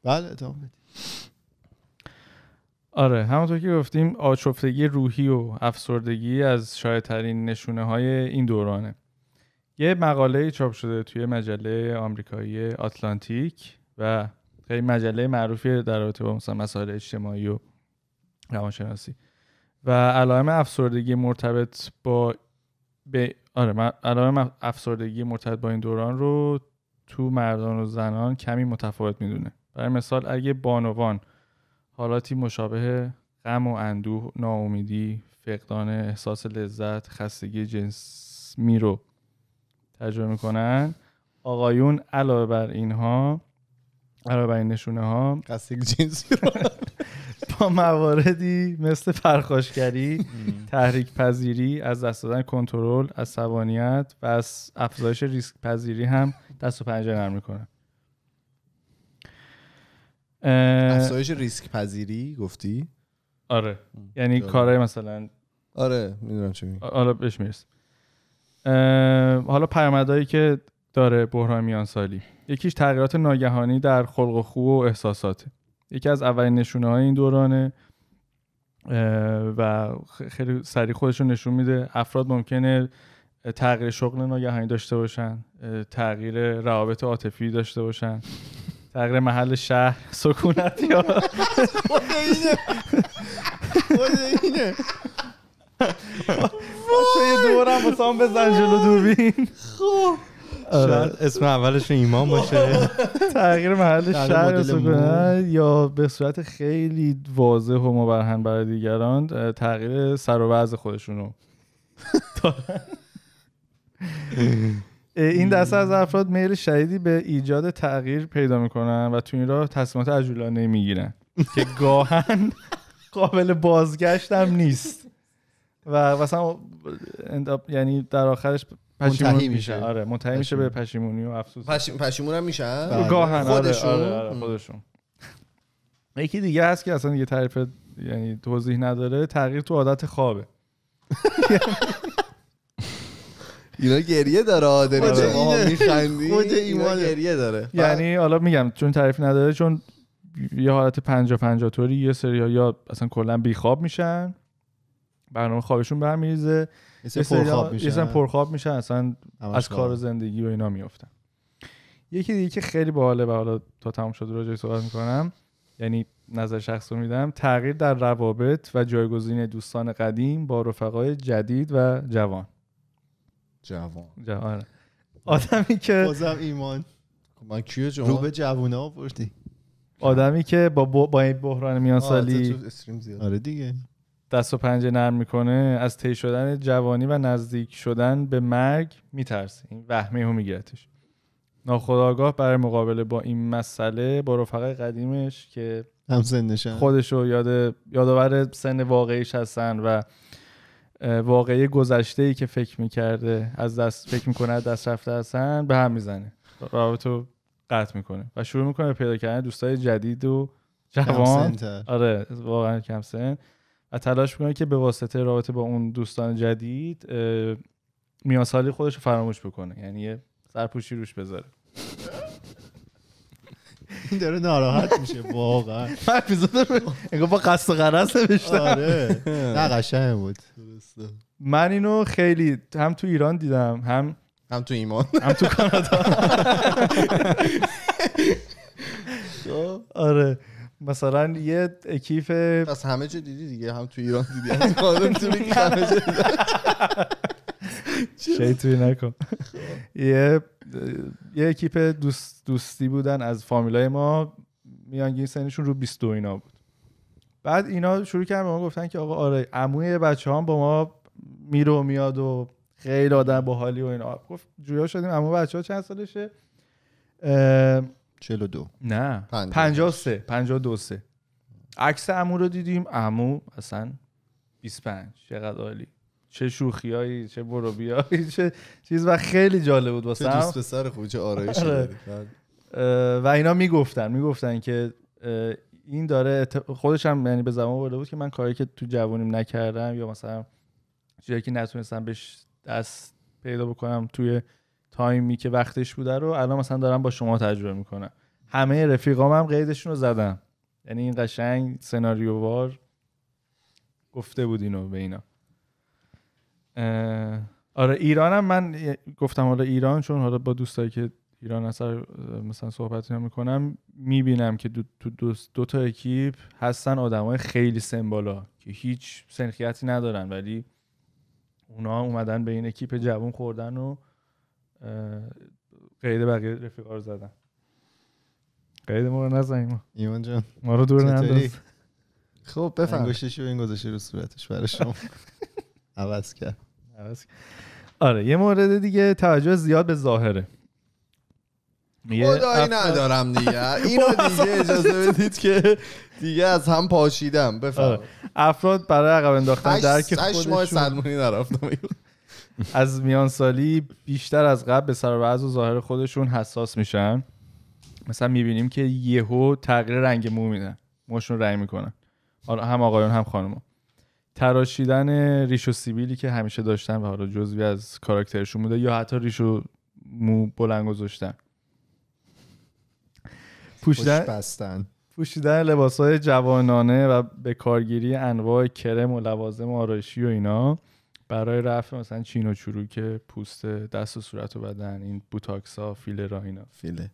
بله ادامه آره همونطور که گفتیم آشفتگی روحی و افسردگی از شایدترین نشونه های این دورانه یه مقاله چاپ شده توی مجله آمریکایی آتلانتیک و خیلی مجله معروفی در رابطه با مثلا مسائل اجتماعی و روانشناسی و علائم افسردگی مرتبط با ب... آره علائم افسردگی مرتبط با این دوران رو تو مردان و زنان کمی متفاوت میدونه برای مثال اگه بانوان حالاتی مشابه غم و اندوه ناامیدی فقدان احساس لذت خستگی جسمی رو تجربه میکنن آقایون علاوه بر اینها علاوه بر این نشونه ها خستگی جنسی رو با مواردی مثل پرخاشگری تحریک پذیری از دست دادن کنترل عصبانیت و از افزایش ریسک پذیری هم دست و پنجه نرم میکنن افزایش ریسک پذیری گفتی آره یعنی کارهای مثلا آره میدونم چه میگی حالا آره، بهش میرس حالا پیامدهایی که داره بحران میان سالی یکیش تغییرات ناگهانی در خلق و خو و احساساته یکی از اولین نشونه های این دورانه و خیلی سریع خودش نشون میده افراد ممکنه تغییر شغل ناگهانی داشته باشن تغییر روابط عاطفی داشته باشن تغییر محل شهر سکونت یا خود اینه خود اینه یه دورم بسام بزن جلو دوربین خب آره. شاید اسم اولش ایمان باشه تغییر محل بله، شهر سکونت یا به صورت خیلی واضح و مبرهن برای دیگران تغییر سر و وضع خودشونو این دسته از افراد میل شدیدی به ایجاد تغییر پیدا میکنن و تو این راه تصمیمات عجولانه میگیرن که گاهن قابل بازگشت هم نیست و مثلا یعنی در آخرش پشیمون میشه آره منتهی میشه به پشیمونی و افسوس پشیمون هم میشه؟ بله. گاهن آره، آره، خودشون آره، خودشون یکی دیگه هست که اصلا دیگه تعریف یعنی توضیح نداره تغییر تو عادت خوابه اینا گریه داره آدری ایمان گریه داره یعنی حالا میگم چون تعریف نداره چون یه حالت پنجا پنجا طوری یه سری یا اصلا کلا بیخواب میشن برنامه خوابشون برمیریزه یه سری میشن پرخواب میشن اصلا از کار زندگی و اینا میافتن یکی دیگه که خیلی باحاله و حالا تا تمام شد راجعش صحبت میکنم یعنی نظر شخص رو میدم تغییر در روابط و جایگزین دوستان قدیم با رفقای جدید و جوان جوان جوان آدمی که بازم ایمان خب من کیو جوان رو به آدمی که با با این بحران میان سالی آره دیگه دست و پنجه نرم میکنه از طی شدن جوانی و نزدیک شدن به مرگ میترسه این وهمه هم میگیرتش ناخداگاه برای مقابله با این مسئله با رفقای قدیمش که هم خودش رو یاد یادآور سن واقعیش هستن و واقعی گذشته ای که فکر میکرده از دست فکر میکنه دست رفته هستن به هم میزنه رابطه رو قطع میکنه و شروع میکنه پیدا کردن دوستای جدید و جوان آره واقعا کم سن و تلاش میکنه که به واسطه رابطه با اون دوستان جدید میانسالی خودش رو فراموش بکنه یعنی یه سرپوشی روش بذاره این داره ناراحت میشه واقعا من اپیزود رو با قصد قرص نوشتم آره نه قشنگ بود من اینو خیلی هم تو ایران دیدم هم هم تو ایمان هم تو کانادا خب. آره مثلا یه اکیف پس همه جا دیدی دیگه هم تو ایران دیدی هم تو همه توی نکن خب. یه یه اکیپ دوست دوستی بودن از فامیلای ما میانگین سنشون رو 22 اینا بود بعد اینا شروع کردن به ما گفتن که آقا آره عموی بچه هم با ما میره و میاد و خیلی آدم حالی و اینا گفت جویا شدیم عمو بچه ها چند سالشه 42 نه 53 52 سه عکس عمو رو دیدیم عمو اصلا 25 چقدر عالی چه شوخیایی چه برو چه چیز و خیلی جالب بود واسه دوست پسر خوب چه آرایش آره. بله. و اینا میگفتن میگفتن که این داره خودش هم یعنی به زمان برده بود که من کاری که تو جوانیم نکردم یا مثلا چیزی که نتونستم بهش دست پیدا بکنم توی تایمی که وقتش بوده رو الان مثلا دارم با شما تجربه میکنم همه رفیقام هم قیدشون رو زدم یعنی این قشنگ سناریووار گفته بود اینو به اینا آره ایرانم من گفتم حالا ایران چون حالا با دوستایی که ایران اثر مثلا صحبت میکنم میبینم که دو, دو, تا اکیپ هستن آدمای خیلی سمبالا که هیچ سنخیتی ندارن ولی اونا اومدن به این اکیپ جوون خوردن و قید بقیه رفیقا رو زدن قید ما رو نزنیم ما. جان ما رو دور ننداز خب بفهم انگوشتشو این گذاشته رو صورتش برای شما عوض کرد آره یه مورد دیگه توجه زیاد به ظاهره خدایی ندارم دیگه اینو دیگه اجازه بدید که دیگه از هم پاشیدم آره. بفهم افراد برای عقب انداختن درک خودشون ماه سلمونی نرفتم از سالی بیشتر از قبل به سر و ظاهر خودشون حساس میشن مثلا میبینیم که یهو تغییر رنگ مو میدن موشون رنگ میکنن آره، هم آقایون هم خانمون تراشیدن ریش و سیبیلی که همیشه داشتن و حالا جزوی از کاراکترشون بوده یا حتی ریش و مو بلند گذاشتن پوشیدن بستن پوشیدن لباس های جوانانه و به کارگیری انواع کرم و لوازم آرایشی و اینا برای رفع مثلا چین و که پوست دست و صورت و بدن این ها فیله را اینا فیله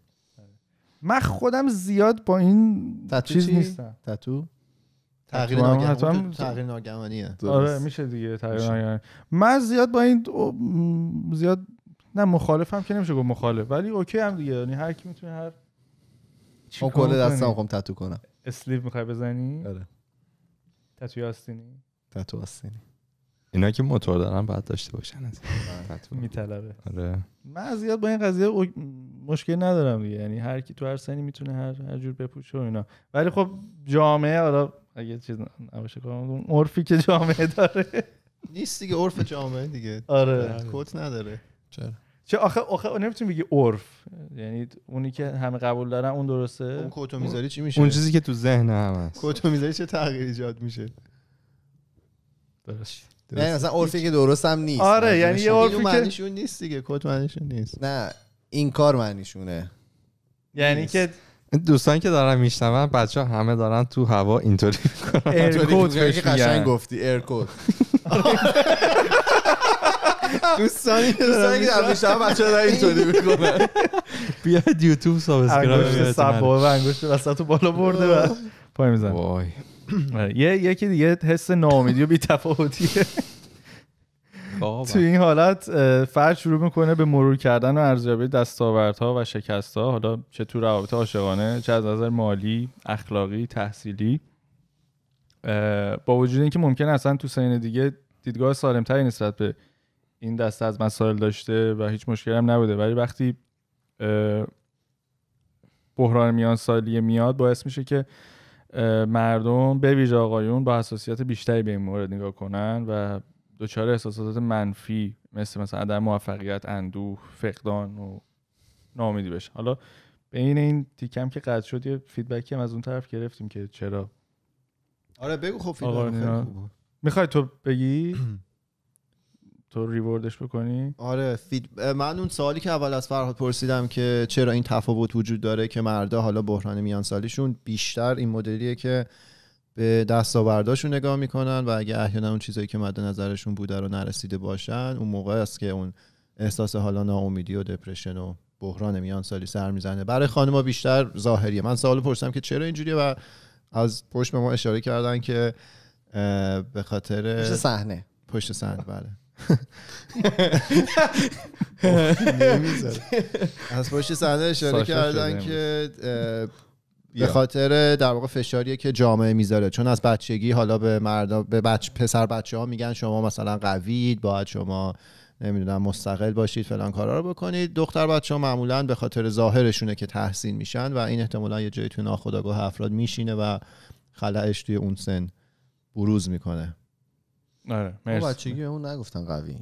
من خودم زیاد با این تتو چیز نیستم تتو تغییر ناگهانی تغییر ناگهانیه آره میشه دیگه تغییر ناگهانی من زیاد با این زیاد نه مخالفم که نمیشه گفت مخالف ولی اوکی هم دیگه یعنی هر کی میتونه هر خب، اون کل دستم میخوام تتو کنم اسلیو میخوای بزنی آره تتو استینی. تتو استینی. اینا که موتور دارن باید داشته باشن میطلبه آره من زیاد با این قضیه او... مشکل ندارم دیگه یعنی هر کی تو هر سنی میتونه هر هر جور بپوشه و اینا ولی خب جامعه حالا اگه چیز نباشه اون عرفی که جامعه داره نیست دیگه عرف جامعه دیگه آره کت نداره چرا چه آخه آخه نمیتونی بگی عرف یعنی اونی که همه قبول دارن اون درسته اون کتو میذاری چی میشه اون چیزی که تو ذهن هم هست کتو میذاری چه تغییر ایجاد میشه درست نه اصلا عرفی که درست هم نیست آره یعنی یه عرفی که معنیشون نیست دیگه کت معنیشون نیست نه این کار معنیشونه یعنی که دوستان که دارن میشنون بچه همه دارن تو هوا اینطوری میکنن قشنگ گفتی ارکود دوستانی که دارن میشنون بچه دارن اینطوری میکنه. بیاید یوتیوب سابسکرایب انگشت سب و بله. انگوشت وسط بالا برده و پای میزن آره، یه یکی دیگه حس ناامیدی و بی‌تفاوتیه تو این حالت فرد شروع میکنه به مرور کردن و ارزیابی دستاوردها و شکستها حالا چه تو روابط عاشقانه چه از نظر مالی اخلاقی تحصیلی با وجود اینکه ممکن اصلا تو سین دیگه دیدگاه سالمتری نسبت به این دسته از مسائل داشته و هیچ مشکلی هم نبوده ولی وقتی بحران میان سالی میاد باعث میشه که مردم به ویژه آقایون با حساسیت بیشتری به این مورد نگاه کنن و دچار احساسات منفی مثل مثلا عدم موفقیت اندوه فقدان و ناامیدی بشه حالا بین این تیکم که قطع شد یه فیدبکی هم از اون طرف گرفتیم که چرا آره بگو خب فیدبک میخوای تو بگی تو ریوردش بکنی آره فید... من اون سوالی که اول از فرهاد پرسیدم که چرا این تفاوت وجود داره که مردا حالا بحران میان سالیشون بیشتر این مدلیه که به دستاورداش نگاه میکنن و اگه احیانا اون چیزایی که مد نظرشون بوده رو نرسیده باشن اون موقع است که اون احساس حالا ناامیدی و دپرشن و بحران میان سالی سر میزنه برای خانم بیشتر ظاهریه من سوال پرسیدم که چرا اینجوریه و از پشت به ما اشاره کردن که به خاطر پشت صحنه پشت صحنه بله از پشت صحنه اشاره کردن که به خاطر در واقع فشاریه که جامعه میذاره چون از بچگی حالا به مرد به بچ... پسر بچه ها میگن شما مثلا قوید باید شما نمیدونم مستقل باشید فلان کارا رو بکنید دختر بچه ها معمولا به خاطر ظاهرشونه که تحسین میشن و این احتمالا یه جایی توی ناخودآگاه افراد میشینه و خلعش توی اون سن بروز میکنه آره بچگی اون نگفتن قوی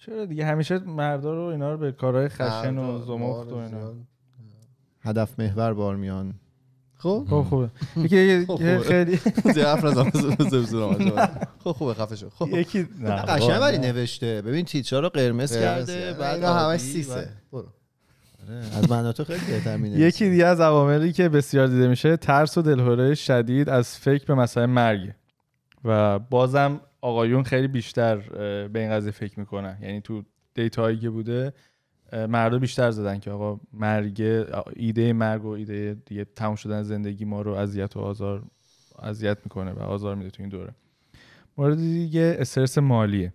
چرا دیگه همیشه مردا رو اینا رو به کارهای خشن و زمخت و اینا هدف محور بار میان خب؟, خب خوبه یکی خب، خیلی حرف نزن خب خوبه خفه شو خب یکی خب. قشنگ ولی آره. نوشته ببین تیچا رو قرمز کرده آره، بعد همش سیسه برو آره، از من تو خیلی بهتر یکی دیگه از عواملی که بسیار دیده میشه ترس و دلهوره شدید از فکر به مسئله مرگ و بازم آقایون خیلی بیشتر به این قضیه فکر میکنن یعنی تو دیتایی که بوده مردو بیشتر زدن که آقا مرگ ایده مرگ و ایده دیگه تموم شدن زندگی ما رو اذیت و آزار اذیت میکنه و آزار میده تو این دوره مورد دیگه استرس مالیه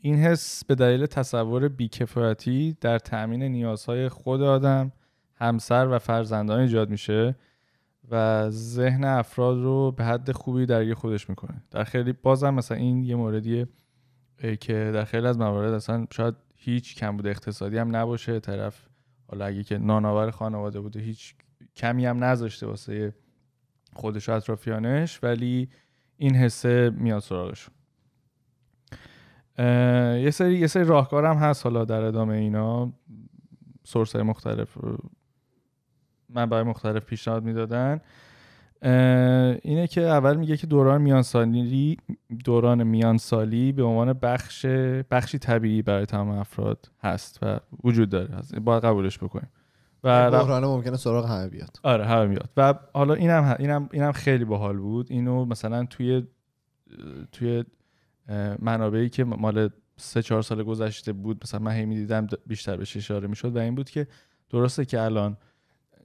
این حس به دلیل تصور بیکفایتی در تأمین نیازهای خود آدم همسر و فرزندان ایجاد میشه و ذهن افراد رو به حد خوبی درگیر خودش میکنه در خیلی بازم مثلا این یه موردیه که در خیلی از موارد اصلا شاید هیچ کمبود اقتصادی هم نباشه طرف حالا اگه که نانآور خانواده بوده هیچ کمی هم نذاشته واسه خودش و اطرافیانش ولی این حسه میاد سراغش یه سری یه سری راهکار هم هست حالا در ادامه اینا سورس های مختلف برای مختلف پیشنهاد میدادن اینه که اول میگه که دوران میانسالی دوران میانسالی به عنوان بخش بخشی طبیعی برای تمام افراد هست و وجود داره هست. باید قبولش بکنیم و یعنی بحران ممکنه سراغ همه بیاد آره همه بیاد و حالا اینم اینم اینم خیلی باحال بود اینو مثلا توی توی منابعی که مال سه چهار سال گذشته بود مثلا من هی میدیدم بیشتر بهش اشاره میشد و این بود که درسته که الان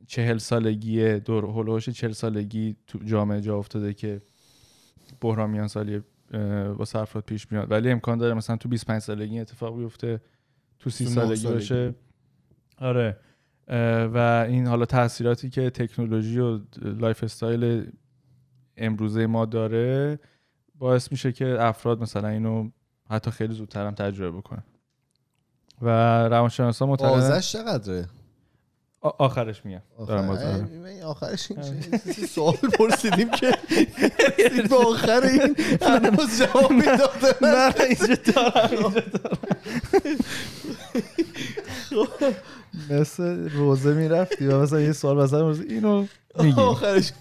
چهل سالگی دور هلوش چهل سالگی تو جامعه جا افتاده که بحران میان سالی با افراد پیش میاد ولی امکان داره مثلا تو 25 سالگی اتفاق بیفته تو 30 سالگی باشه آره و این حالا تاثیراتی که تکنولوژی و لایف استایل امروزه ما داره باعث میشه که افراد مثلا اینو حتی خیلی زودتر هم تجربه بکنن و روانشناسا معتقدن آزش چقدره آخرش میگم آخرش این سوال پرسیدیم که به آخر این هنوز جواب میداد نه اینجا دارم خب. مثل روزه میرفتی و مثلا یه سوال مثلا اینو میگی آخرش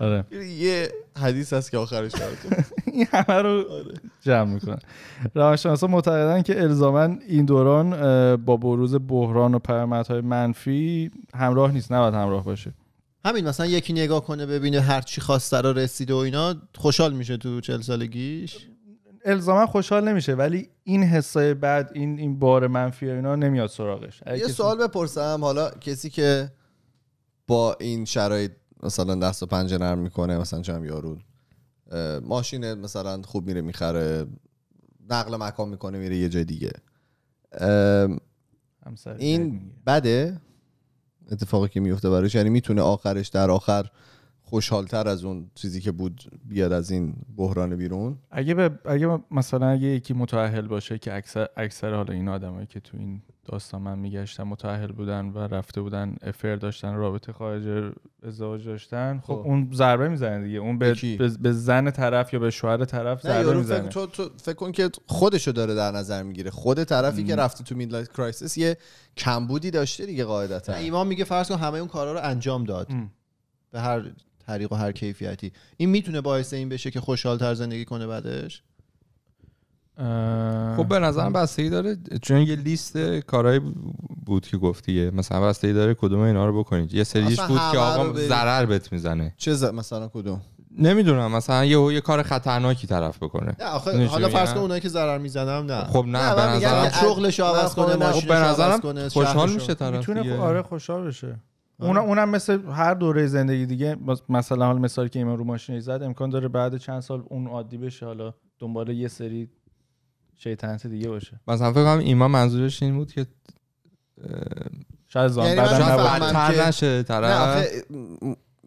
آره. یه حدیث هست که آخرش این همه رو آره. جمع میکنن روانشناسا معتقدن که الزاما این دوران با بروز بحران و پیامدهای منفی همراه نیست نباید همراه باشه همین مثلا یکی نگاه کنه ببینه هر چی خواسته رو رسیده و اینا خوشحال میشه تو چل سالگیش الزاما خوشحال نمیشه ولی این حسای بعد این این بار منفی اینا نمیاد سراغش یه سوال بپرسم حالا کسی که با این شرایط مثلا دست و پنجه نرم میکنه مثلا چم یارو ماشین مثلا خوب میره میخره نقل مکان میکنه میره یه جای دیگه این بده اتفاقی که میفته براش یعنی میتونه آخرش در آخر خوشحالتر از اون چیزی که بود بیاد از این بحران بیرون اگه به اگه مثلا اگه یکی متعهل باشه که اکثر اکثر حالا این آدمایی که تو این داستان من میگشتن متعهل بودن و رفته بودن افر داشتن رابطه خارج ازدواج داشتن خب, خب. اون ضربه میزنه دیگه اون به, به زن طرف یا به شوهر طرف ضربه میزنه فکر تو, تو فکر کن که خودشو داره در نظر میگیره خود طرفی که رفته تو میدلایت کرایسیس یه کمبودی داشته دیگه قاعدتا ایمان میگه فرض کن همه اون کارا رو انجام داد به هر طریق و هر کیفیتی این میتونه باعث این بشه که خوشحال تر زندگی کنه بعدش خب به نظرم بستگی داره چون یه لیست کارهای بود که گفتیه مثلا بستگی داره کدوم اینا رو بکنید یه سریش بود که آقا ضرر بهت میزنه چه زر؟ مثلا کدوم نمیدونم مثلا یه یه کار خطرناکی طرف بکنه نه آخه حالا فرض کن اونایی که ضرر میزنم نه خب نه, نه به نظرم شغلش خب عوض کنه خب به خوشحال میشه طرف میتونه خب، آره خوشحال بشه اون آره. اونم مثل هر دوره زندگی دیگه مثلا حال مثالی که ایمان رو ماشین زد امکان داره بعد چند سال اون عادی بشه حالا دنبال یه سری شیطنت دیگه باشه مثلا فکر کنم ایمان منظورش این بود که شاید زان یعنی بدن نشه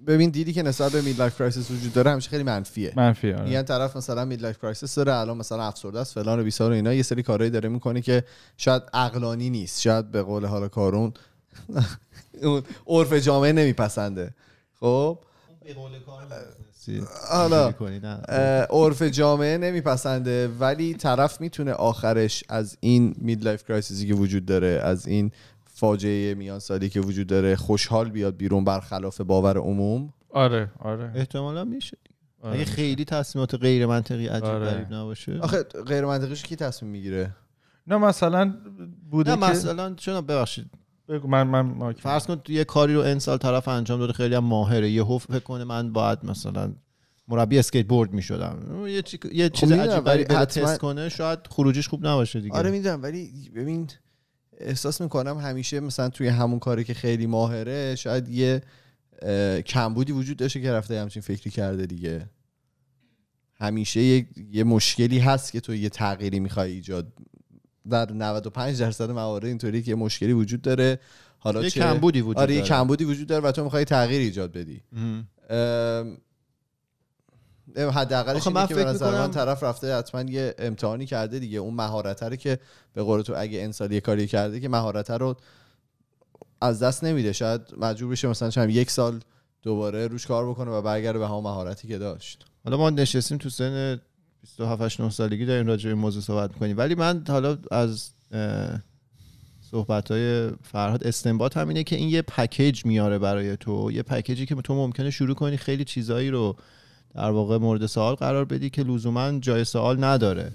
ببین دیدی که نسبت به لایف کرایسیس وجود داره همیشه خیلی منفیه منفیه آره. طرف مثلا لایف کرایسیس داره الان مثلا افسرده است فلان و بیسار و اینا یه سری کارهایی داره میکنه که شاید عقلانی نیست شاید به قول حالا کارون اون عرف جامعه نمیپسنده خب حالا عرف جامعه نمیپسنده ولی طرف میتونه آخرش از این مید لایف که وجود داره از این فاجعه میان سالی که وجود داره خوشحال بیاد بیرون برخلاف باور عموم آره آره احتمالا میشه آره. اگه خیلی تصمیمات غیر منطقی عجیب آره. نباشه آخه غیر منطقیش کی تصمیم میگیره نه مثلا بوده نه مثلا چون ببخشید بگو من من فرض کن تو یه کاری رو انسال طرف انجام داده خیلی هم ماهره یه حف فکر کنه من باید مثلا مربی اسکیت بورد میشدم یه, یه خب چیز عجیب ولی تست کنه شاید خروجیش خوب نباشه دیگه آره میدونم ولی ببین احساس میکنم همیشه مثلا توی همون کاری که خیلی ماهره شاید یه کمبودی وجود داشته که رفته همچین فکری کرده دیگه همیشه یه, مشکلی هست که تو یه تغییری میخوای ایجاد در 95 درصد موارد اینطوری که مشکلی وجود داره حالا یه کمبودی وجود آره داره. کمبودی وجود داره و تو میخوای تغییر ایجاد بدی حداقلش اینه که به نظر من طرف رفته حتما یه امتحانی کرده دیگه اون مهارت که به قول تو اگه انسان یه کاری کرده که مهارت رو از دست نمیده شاید مجبور بشه مثلا چند یک سال دوباره روش کار بکنه و برگرده به همون مهارتی که داشت حالا ما نشستیم تو سن 27 9 سالگی داریم راجع به این موضوع صحبت میکنیم ولی من حالا از صحبت های فرهاد استنباط همینه اینه که این یه پکیج میاره برای تو یه پکیجی که تو ممکنه شروع کنی خیلی چیزایی رو در واقع مورد سوال قرار بدی که لزوما جای سوال نداره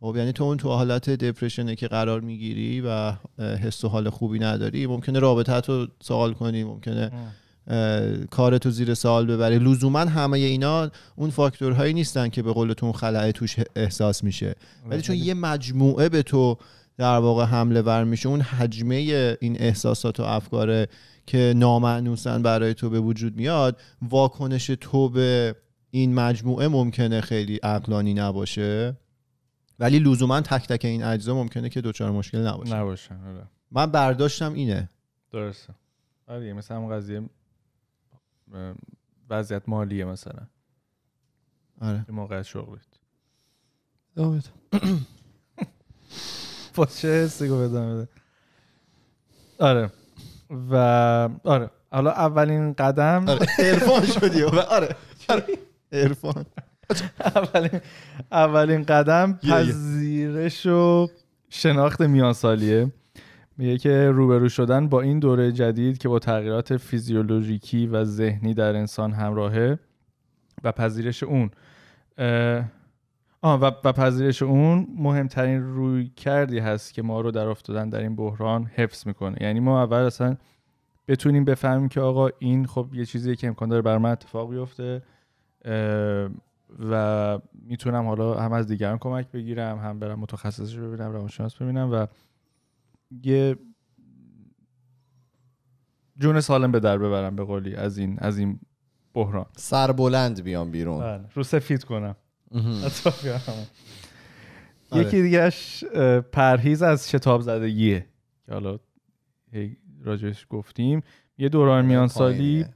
خب یعنی تو اون تو حالت دپرشنه که قرار میگیری و حس و حال خوبی نداری ممکنه رابطه تو سوال کنی ممکنه کار تو زیر سال ببره لزوما همه اینا اون فاکتورهایی نیستن که به قولتون خلعه توش احساس میشه ولی چون یه مجموعه به تو در واقع حمله ور میشه اون حجمه این احساسات و افکاره که نامعنوسن برای تو به وجود میاد واکنش تو به این مجموعه ممکنه خیلی عقلانی نباشه ولی لزوما تک تک این اجزا ممکنه که دوچار مشکل نباشه نباشه آره. من برداشتم اینه درسته آره مثلا قضیه وضعیت مالیه مثلا آره موقع شغلت دامت چه حسی بدم آره و آره حالا اولین قدم ارفان آره. شدی و آره ارفان آره. اولین اولین قدم پذیرش و شناخت میانسالیه میگه که روبرو شدن با این دوره جدید که با تغییرات فیزیولوژیکی و ذهنی در انسان همراهه و پذیرش اون آه و, و پذیرش اون مهمترین روی کردی هست که ما رو در افتادن در این بحران حفظ میکنه یعنی ما اول اصلا بتونیم بفهمیم که آقا این خب یه چیزیه که امکان داره بر من اتفاق بیفته و میتونم حالا هم از دیگران کمک بگیرم هم برم متخصصش ببینم روانشناس ببینم و یه جون سالم به در ببرم به قولی از این از این بحران بلند بیام بیرون بله. رو سفید کنم آره. یکی دیگهش پرهیز از شتاب زدگیه که حالا راجش گفتیم یه دوران میان سالی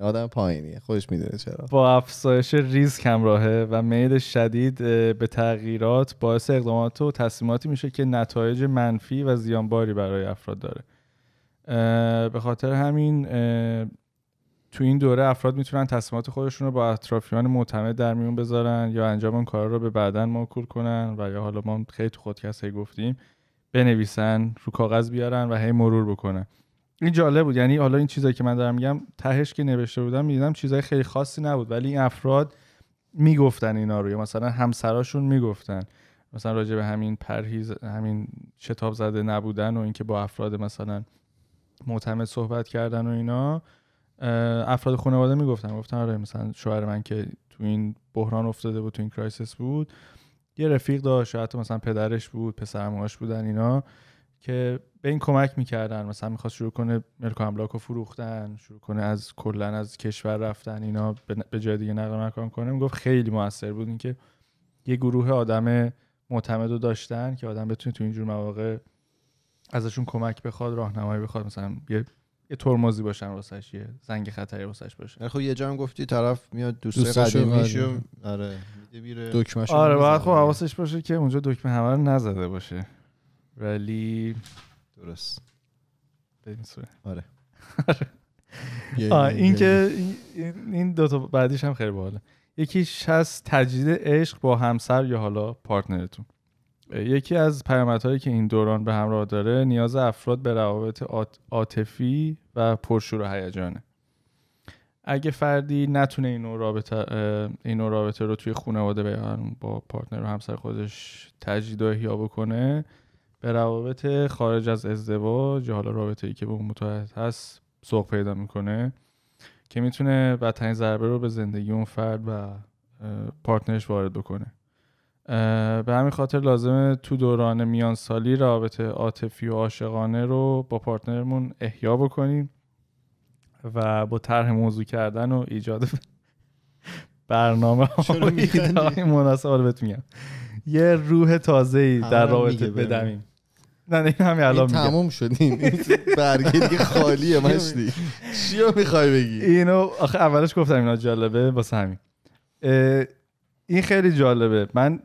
آدم پایینیه خودش میدونه چرا با افزایش ریسک همراهه و میل شدید به تغییرات باعث اقدامات و تصمیماتی میشه که نتایج منفی و زیانباری برای افراد داره به خاطر همین تو این دوره افراد میتونن تصمیمات خودشون رو با اطرافیان معتمد در میون بذارن یا انجام اون کار رو به بعدن موکول کنن و یا حالا ما خیلی تو خودکست گفتیم بنویسن رو کاغذ بیارن و هی مرور بکنن این جالب بود یعنی حالا این چیزایی که من دارم میگم تهش که نوشته بودم میدیدم چیزای خیلی خاصی نبود ولی این افراد میگفتن اینا رو مثلا همسراشون میگفتن مثلا راجع به همین پرهیز همین شتاب زده نبودن و اینکه با افراد مثلا معتمد صحبت کردن و اینا افراد خانواده میگفتن گفتن آره مثلا شوهر من که تو این بحران افتاده بود تو این کرایسیس بود یه رفیق داشت حتی مثلا پدرش بود پسرموهاش بودن اینا که به این کمک میکردن مثلا میخواست شروع کنه ملک و املاک رو فروختن شروع کنه از کلا از کشور رفتن اینا به جای دیگه نقل مکان کنه میگفت خیلی موثر بود اینکه یه گروه آدم معتمد رو داشتن که آدم بتونه تو اینجور مواقع ازشون کمک بخواد راهنمایی بخواد مثلا یه یه ترمزی باشن واسش یه زنگ خطری واسش باشه خب یه هم گفتی طرف میاد دوست قدیمیشو آره میده میره آره خب حواسش باشه که اونجا دکمه همه رو نزده باشه ولی درست به آره. این آره این که این دوتا بعدیش هم خیلی باحاله یکیش هست تجدید عشق با همسر یا حالا پارتنرتون یکی از پیامدهایی که این دوران به همراه داره نیاز افراد به روابط عاطفی و پرشور و هیجانه اگه فردی نتونه اینو رابطه اینو رابطه رو توی خانواده با پارتنر و همسر خودش تجدید و احیا بکنه به روابط خارج از ازدواج حالا رابطه ای که به اون متعهد هست سوق پیدا میکنه که میتونه بدترین ضربه رو به زندگی اون فرد و پارتنرش وارد بکنه به همین خاطر لازمه تو دوران میان سالی رابطه عاطفی و عاشقانه رو با پارتنرمون احیا بکنیم و با طرح موضوع کردن و ایجاد برنامه های مناسب رو آره، یه روح تازه در رابطه بدمیم نه نه همین الان میگم تموم شدیم برگه دیگه خالیه مشتی رو میخوای بگی اینو آخه اولش گفتم اینا جالبه واسه همین این خیلی جالبه من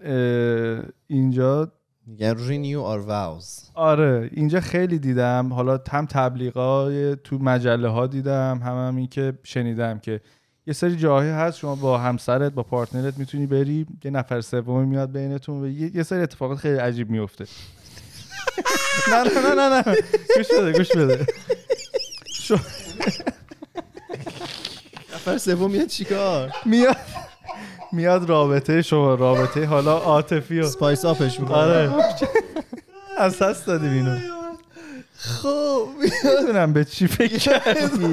اینجا میگن رینیو آر واوز آره اینجا خیلی دیدم حالا هم تبلیغای تو مجله ها دیدم هم هم این که شنیدم که یه سری جاهایی هست شما با همسرت با پارتنرت میتونی بری یه نفر سومی میاد بینتون و یه سری اتفاقات خیلی عجیب میفته نه نه نه نه گوش بده گوش بده شو نفر سوم میاد چیکار میاد میاد رابطه شما رابطه حالا عاطفی و سپایس آپش میکنه آره از دست دادیم اینو خب میدونم به چی فکر کردی تو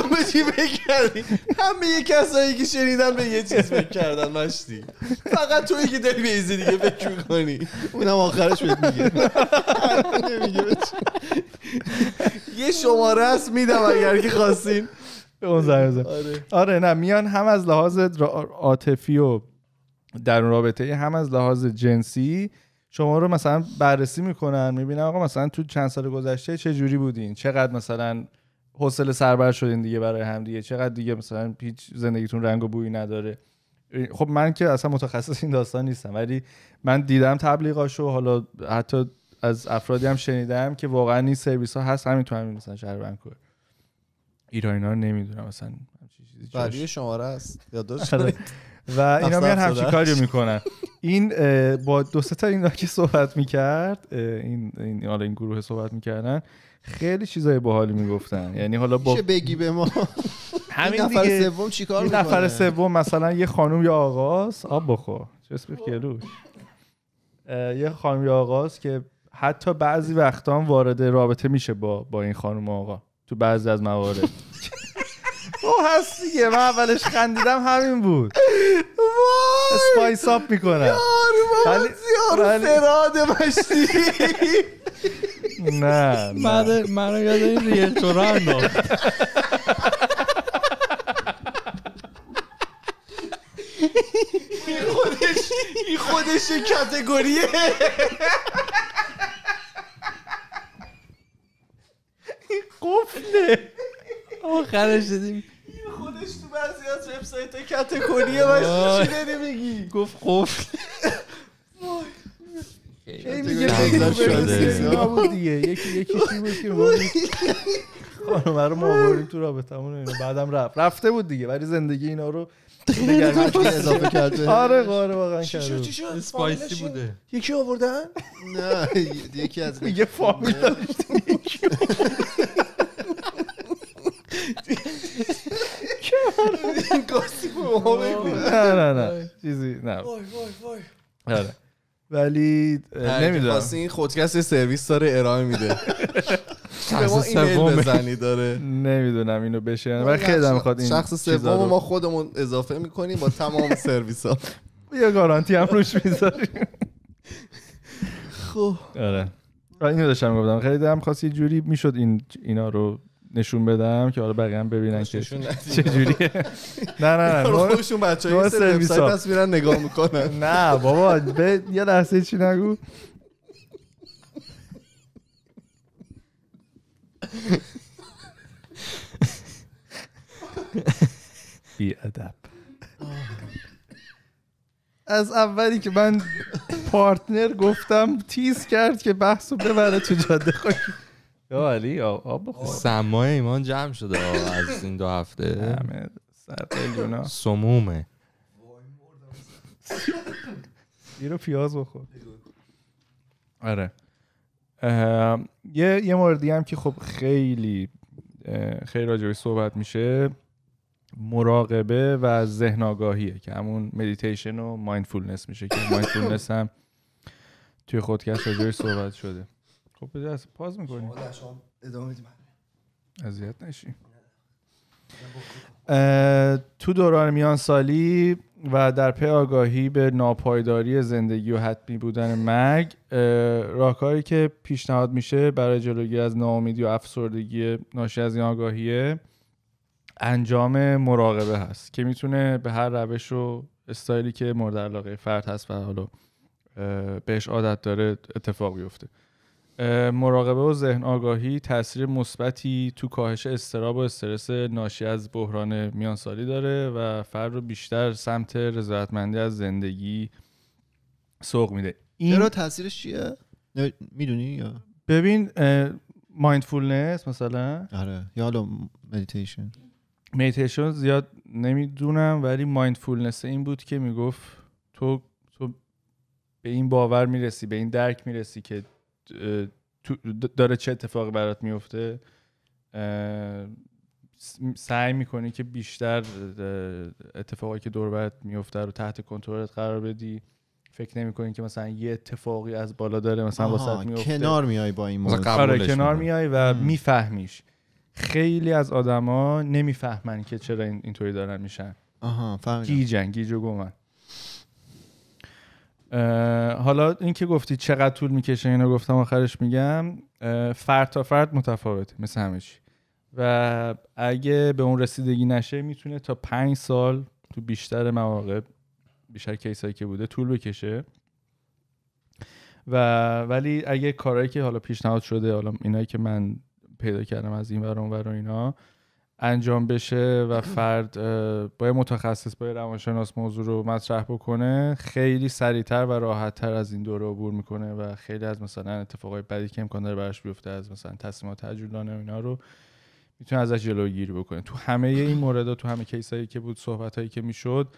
به چی فکر کردی همه یه کسایی که شنیدن به یه چیز فکر کردن مشتی فقط توی که داری به دیگه فکر کنی اونم آخرش بهت میگه یه شماره هست میدم اگر که خواستین آره. آره نه میان هم از لحاظ عاطفی و در رابطه هم از لحاظ جنسی شما رو مثلا بررسی میکنن میبینن آقا مثلا تو چند سال گذشته چه جوری بودین چقدر مثلا حوصله سربر شدین دیگه برای هم دیگه چقدر دیگه مثلا هیچ زندگیتون رنگ و بویی نداره خب من که اصلا متخصص این داستان نیستم ولی من دیدم تبلیغاشو حالا حتی از افرادی هم شنیدم که واقعا این سرویس ها هست همین تو همین مثلا شهر رو نمیدونم مثلا چیزی شماره است آره. و اینا میان همچی کاری میکنن این با دو سه تا اینا که صحبت میکرد این این حالا این گروه صحبت میکردن خیلی چیزای باحالی میگفتن یعنی حالا با بگی به ما همین نفر سوم چیکار میکنه نفر سوم مثلا یه خانم یا آقاس آب بخور که کلوش یه خانم یا آقاس که حتی بعضی وقتا وارد رابطه میشه با با این خانم آقا تو بعضی از موارد او هست دیگه من اولش خندیدم همین بود وای اسپایس اپ میکنم یارو بابا یارو سراده فراد مشتی نه من منو یاد این ریلتورا انداخت خودش این خودش کتگوریه این قفله آخرش شدیم خودش تو بعضی از وبسایت کتکونیه باشه چی نمیگی گفت قفل چه میگه شده دیگه یکی یکی چی بود که ما خانم رو ما آوردیم تو رابطمون اینا بعدم رفت رفته بود دیگه ولی زندگی اینا رو اضافه کرده آره قاره واقعا کرده چی شد اسپایسی بوده یکی آوردن نه یکی از میگه فامیل داشتیم گاسیپ بگو نه نه نه چیزی نه وای وای وای ولی نمیدونم خاصی این خودکست سرویس داره ارائه میده به ما ایمیل بزنی داره نمیدونم اینو بشه ولی خیلی میخواد این شخص سوم ما خودمون اضافه میکنیم با تمام سرویس ها یه گارانتی هم روش میذاریم خب آره اینو داشتم گفتم خیلی دلم خواست یه جوری میشد این اینا رو نشون بدم که حالا بقیه هم ببینن که چه جوریه نه نه نه خودشون بچه‌ها وبسایت هست میرن نگاه میکنن نه بابا یه لحظه چی نگو بی ادب از اولی که من پارتنر گفتم تیز کرد که بحثو ببره تو جاده خاکی یا علی آب بخور ایمان جمع شده از این دو هفته سمومه رو پیاز بخور آره یه یه موردی هم که خب خیلی خیلی راجعه صحبت میشه مراقبه و ذهن آگاهیه که همون مدیتیشن و مایندفولنس میشه که مایندفولنس هم توی خودکست راجعه صحبت شده خب پاز میکنیم شما ادامه اذیت نشی تو دوران میان سالی و در پی آگاهی به ناپایداری زندگی و حتمی بودن مرگ راهکاری که پیشنهاد میشه برای جلوگیری از ناامیدی و افسردگی ناشی از این آگاهیه انجام مراقبه هست که میتونه به هر روش و استایلی که مورد علاقه فرد هست و حالا بهش عادت داره اتفاق بیفته مراقبه و ذهن آگاهی تاثیر مثبتی تو کاهش استراب و استرس ناشی از بحران میانسالی داره و فرد رو بیشتر سمت رضایتمندی از زندگی سوق میده این چرا تاثیرش چیه میدونی یا ببین مایندفولنس مثلا آره یا مدیتیشن مدیتیشن زیاد نمیدونم ولی مایندفولنس این بود که میگفت تو تو به این باور میرسی به این درک میرسی که داره چه اتفاقی برات میفته سعی میکنی که بیشتر اتفاقی که دور برات میفته رو تحت کنترلت قرار بدی فکر نمیکنی که مثلا یه اتفاقی از بالا داره مثلا واسط میفته کنار میای با این موضوع آره، کنار میای و میفهمیش خیلی از آدما نمیفهمن که چرا اینطوری دارن میشن آها فهمیدم گیجن گیج و حالا اینکه گفتی چقدر طول میکشه اینو گفتم آخرش میگم فرد تا فرد متفاوته مثل همه چی و اگه به اون رسیدگی نشه میتونه تا پنج سال تو بیشتر مواقع بیشتر کیسایی که بوده طول بکشه و ولی اگه کارهایی که حالا پیشنهاد شده حالا اینایی که من پیدا کردم از این ور اون و اینا انجام بشه و فرد با متخصص با روانشناس موضوع رو مطرح بکنه خیلی سریعتر و راحتتر از این دوره عبور میکنه و خیلی از مثلا اتفاقای بدی که امکان داره براش بیفته از مثلا تصمیمات و اینا رو میتونه ازش جلوگیری بکنه تو همه این موردا تو همه کیسایی که بود صحبت هایی که میشد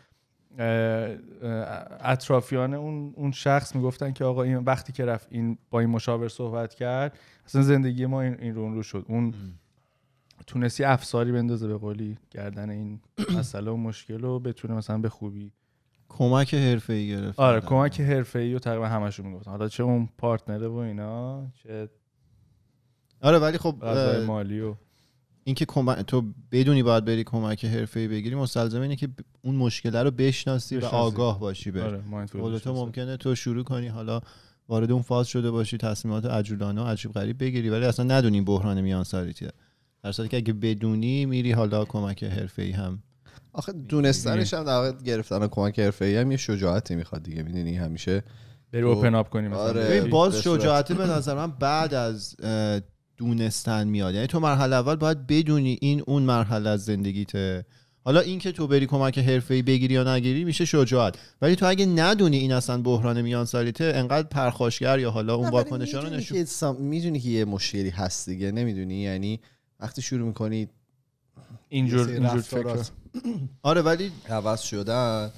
اطرافیان اون اون شخص میگفتن که آقا این وقتی که رفت این با این مشاور صحبت کرد اصلا زندگی ما این, این رو شد اون تونستی افساری بندازه به قولی گردن این مسئله و مشکل رو بتونه مثلا به خوبی کمک حرفه گرفت آره, آره. کمک حرفه ای و تقریبا همشو میگفتن حالا چه اون پارتنره و اینا چه آره ولی خب مالی و اینکه تو بدونی باید بری کمک حرفه ای بگیری مستلزم اینه که اون مشکله رو بشناسی, بشناسی. و آگاه باشی به آره، تو ممکنه تو شروع کنی حالا وارد اون فاز شده باشی تصمیمات عجولانه و عجیب غریب بگیری ولی اصلا ندونی بحران میانساریتیه در که اگه بدونی میری حالا کمک ای هم آخه دونستنش هم در گرفتن کمک حرفه‌ای هم یه شجاعتی میخواد دیگه میدونی همیشه بری اوپن اپ کنی مثلا آره، باز شجاعتی به نظر من بعد از دونستن میاد یعنی تو مرحله اول باید بدونی این اون مرحله از زندگیته حالا این که تو بری کمک حرفه‌ای بگیری یا نگیری میشه شجاعت ولی تو اگه ندونی این اصلا بحران میان سالیته انقدر پرخاشگر یا حالا اون واکنشا رو نشون میدونی که یه مشکلی هست دیگه نمیدونی یعنی وقتی شروع میکنید اینجور, اینجور فکر آره ولی عوض شدن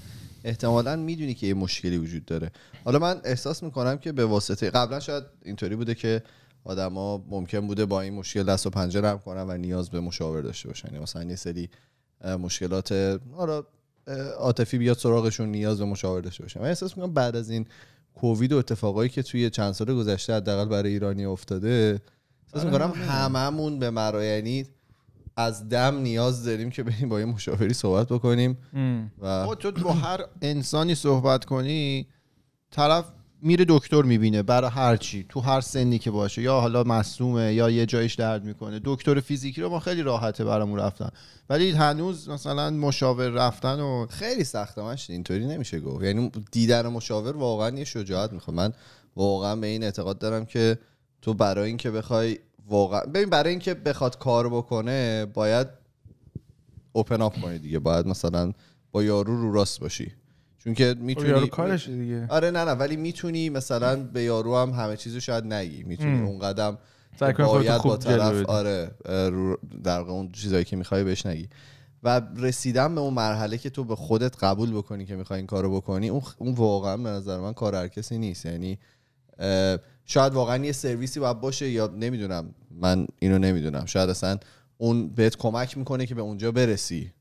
احتمالا میدونی که یه مشکلی وجود داره حالا من احساس میکنم که به واسطه قبلا شاید اینطوری بوده که آدما ممکن بوده با این مشکل دست و پنجه کنن و نیاز به مشاور داشته باشن یعنی مثلا یه سری مشکلات حالا عاطفی بیاد سراغشون نیاز به مشاور داشته باشن من احساس میکنم بعد از این کووید و اتفاقایی که توی چند سال گذشته حداقل برای ایرانی افتاده احساس آره، میکنم هممون به مرا از دم نیاز داریم که بریم با یه مشاوری صحبت بکنیم و تو با هر انسانی صحبت کنی طرف میره دکتر میبینه برای هر چی تو هر سنی که باشه یا حالا مصومه یا یه جایش درد میکنه دکتر فیزیکی رو ما خیلی راحته برامون رفتن ولی هنوز مثلا مشاور رفتن و خیلی سخته اینطوری نمیشه گفت یعنی دیدن مشاور واقعا یه شجاعت میخواد من واقعا به این اعتقاد دارم که تو برای اینکه بخوای واقعا ببین برای اینکه بخواد کار بکنه باید اوپن اپ کنی دیگه باید مثلا با یارو رو راست باشی چون که میتونی یارو کارش دیگه آره نه نه ولی میتونی مثلا به یارو هم همه چیزو شاید نگی میتونی اون قدم باید با طرف آره در اون چیزایی که میخوای بهش نگی و رسیدن به اون مرحله که تو به خودت قبول بکنی که میخوای این کارو بکنی اون, اون واقعا نظر من کار هر کسی نیست یعنی شاید واقعا یه سرویسی باید باشه یا نمیدونم من اینو نمیدونم شاید اصلا اون بهت کمک میکنه که به اونجا برسی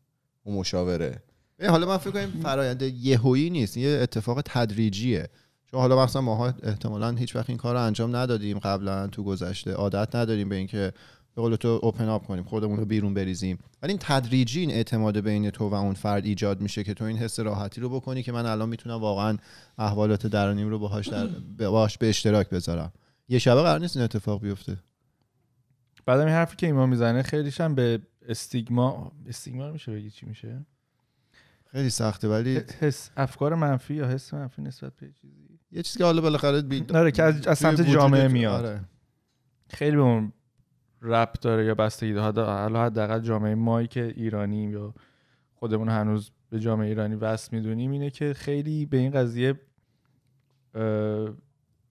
اون مشاوره حالا من فکر کنیم فرایند یهویی نیست یه اتفاق تدریجیه چون حالا مثلا ماها احتمالا هیچ وقت این کار رو انجام ندادیم قبلا تو گذشته عادت نداریم به اینکه به قول تو اوپن اپ کنیم خودمون رو بیرون بریزیم ولی این تدریجی این اعتماد بین تو و اون فرد ایجاد میشه که تو این حس راحتی رو بکنی که من الان میتونم واقعا احوالات درونیم رو باهاش در باهاش به اشتراک بذارم یه شبه قرار نیست این اتفاق بیفته بعد این حرفی که ایمان میزنه خیلیش هم به استیگما استیگما میشه بگی چی میشه خیلی سخته ولی حس افکار منفی یا حس منفی نسبت به چیزی یه چیزی که حالا بالاخره بی... آره، که از, سمت جامعه میاد آره. خیلی به اون رپ داره یا بستگی داره حالا حداقل جامعه مایی که ایرانیم یا خودمون هنوز به جامعه ایرانی وصل میدونیم اینه که خیلی به این قضیه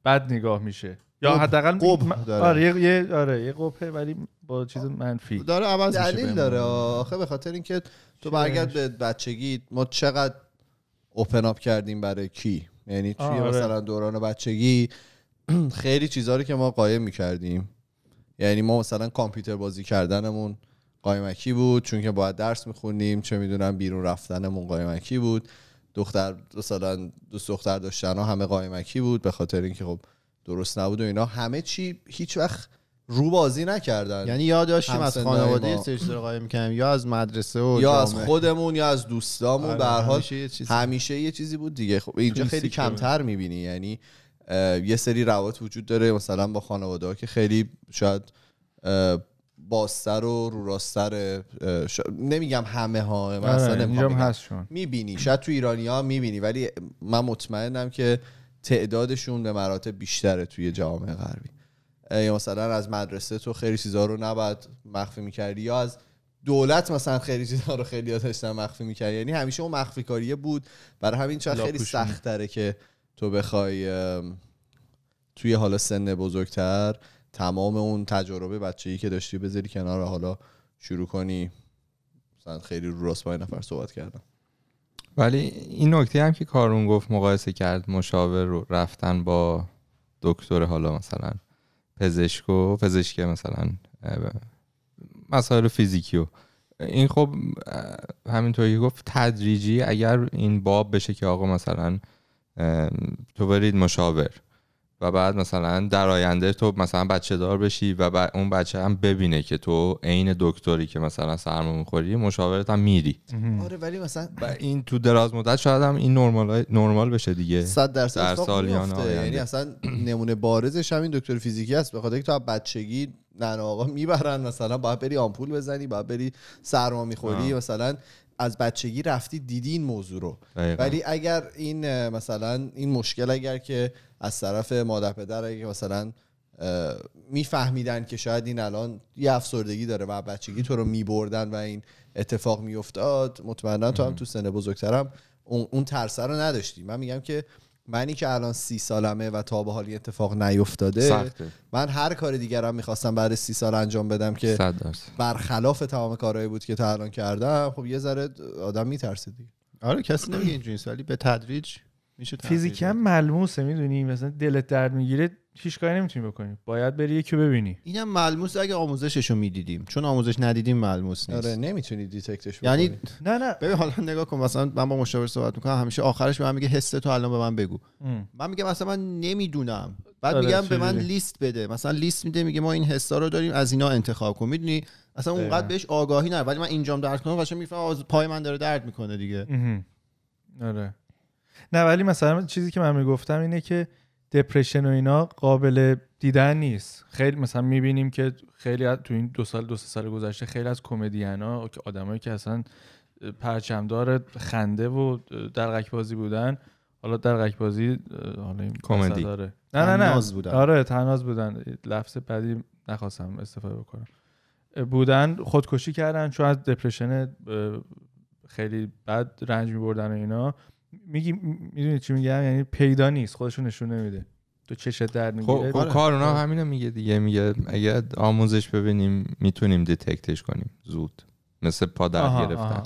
بد نگاه میشه یا حداقل قب آره یه آره یه قبه ولی با چیز منفی داره عوض دلیل داره آخه به خاطر اینکه تو برگرد به بچگی ما چقدر اوپن اپ کردیم برای کی یعنی توی آره. مثلا دوران بچگی خیلی چیزهایی رو که ما قایم میکردیم یعنی ما مثلا کامپیوتر بازی کردنمون قایمکی بود چون که باید درس میخونیم چه میدونم بیرون رفتنمون قایمکی بود دختر مثلا دوست دختر داشتن ها همه قایمکی بود به خاطر اینکه خب درست نبود و اینا همه چی هیچ وقت رو بازی نکردن یعنی یاد داشتیم از خانواده قایم کنیم یا از مدرسه و یا از خودمون یا از دوستامون آره، به همیشه, یه چیزی. همیشه یه چیزی بود دیگه خب اینجا خیلی کمتر میبینی یعنی یه سری روابط وجود داره مثلا با خانواده ها که خیلی شاید باستر و رو راستر نمیگم همه ها مثلا آره، میبینی شاید تو ایرانی ها میبینی ولی من مطمئنم که تعدادشون به مراتب بیشتره توی جامعه غربی یا مثلا از مدرسه تو خیلی چیزا رو نباید مخفی میکردی یا از دولت مثلا خیلی چیزا رو خیلی داشتن مخفی میکردی یعنی همیشه اون مخفی کاریه بود برای همین چرا خیلی که تو بخوای توی حالا سن بزرگتر تمام اون تجربه ای که داشتی بذاری کنار حالا شروع کنی مثلا خیلی رو با نفر صحبت کردم ولی این نکته هم که کارون گفت مقایسه کرد مشاور رو رفتن با دکتر حالا مثلا پزشک و پزشک مثلا مسائل فیزیکی و این خب همینطوری گفت تدریجی اگر این باب بشه که آقا مثلا تو برید مشاور و بعد مثلا در آینده تو مثلا بچه دار بشی و اون بچه هم ببینه که تو عین دکتری که مثلا سرما میخوری مشاورت هم میری آره ولی مثلا و این تو دراز مدت شاید هم این نرمال نرمال بشه دیگه 100 در سالیان یعنی اصلا نمونه بارزش هم این دکتر فیزیکی است بخاطر که تو بچگی نه آقا میبرن مثلا باید بری آمپول بزنی باید بری سرما میخوری مثلا از بچگی رفتی دیدی این موضوع رو ولی اگر این مثلا این مشکل اگر که از طرف مادر پدر اگر مثلا میفهمیدن که شاید این الان یه افسردگی داره و بچگی تو رو میبردن و این اتفاق میافتاد مطمئنا تو هم تو سن بزرگترم اون ترسه رو نداشتی من میگم که منی که الان سی سالمه و تا به حال اتفاق نیفتاده من هر کار دیگرم میخواستم بعد سی سال انجام بدم که برخلاف تمام کارهایی بود که تا الان کردم خب یه ذره آدم میترسه دیگه آره کسی نمیگه اینجوری ولی به تدریج میشه هم ملموسه میدونی مثلا دلت درد میگیره هیچ کاری نمیتونی بکنی باید بری یکی ببینی اینم ملموس اگه آموزشش رو میدیدیم چون آموزش ندیدیم ملموس نیست آره نمیتونی دیتکتش یعنی بکنی یعنی نه نه ببین حالا نگاه کن مثلا من با مشاور صحبت میکنم همیشه آخرش به من میگه حس تو الان به من بگو ام. من میگم مثلا من نمیدونم بعد آره میگم به من لیست بده مثلا لیست میده میگه ما این حسا رو داریم از اینا انتخاب کن میدونی اصلا اونقدر بهش آگاهی نه ولی من اینجام درد کنم قشنگ میفهمم پای من داره درد میکنه دیگه آره نه ولی مثلا چیزی که من میگفتم اینه که دپرشن و اینا قابل دیدن نیست خیلی مثلا میبینیم که خیلی تو این دو سال دو سه سال گذشته خیلی از ها که آدمایی که اصلا پرچمدار خنده و در بازی بودن حالا در بازی کمدی نه نه نه بودن. آره تناز بودن لفظ بدی نخواستم استفاده بکنم بودن خودکشی کردن چون از دپرشن خیلی بد رنج میبردن و اینا میگی میدونی چی میگم یعنی پیدا نیست خودشو نشون نمیده تو چشت در میگیره خب, خب، آره. کار اونا آره. میگه دیگه میگه اگه آموزش ببینیم میتونیم دیتکتش کنیم زود مثل پا در گرفتن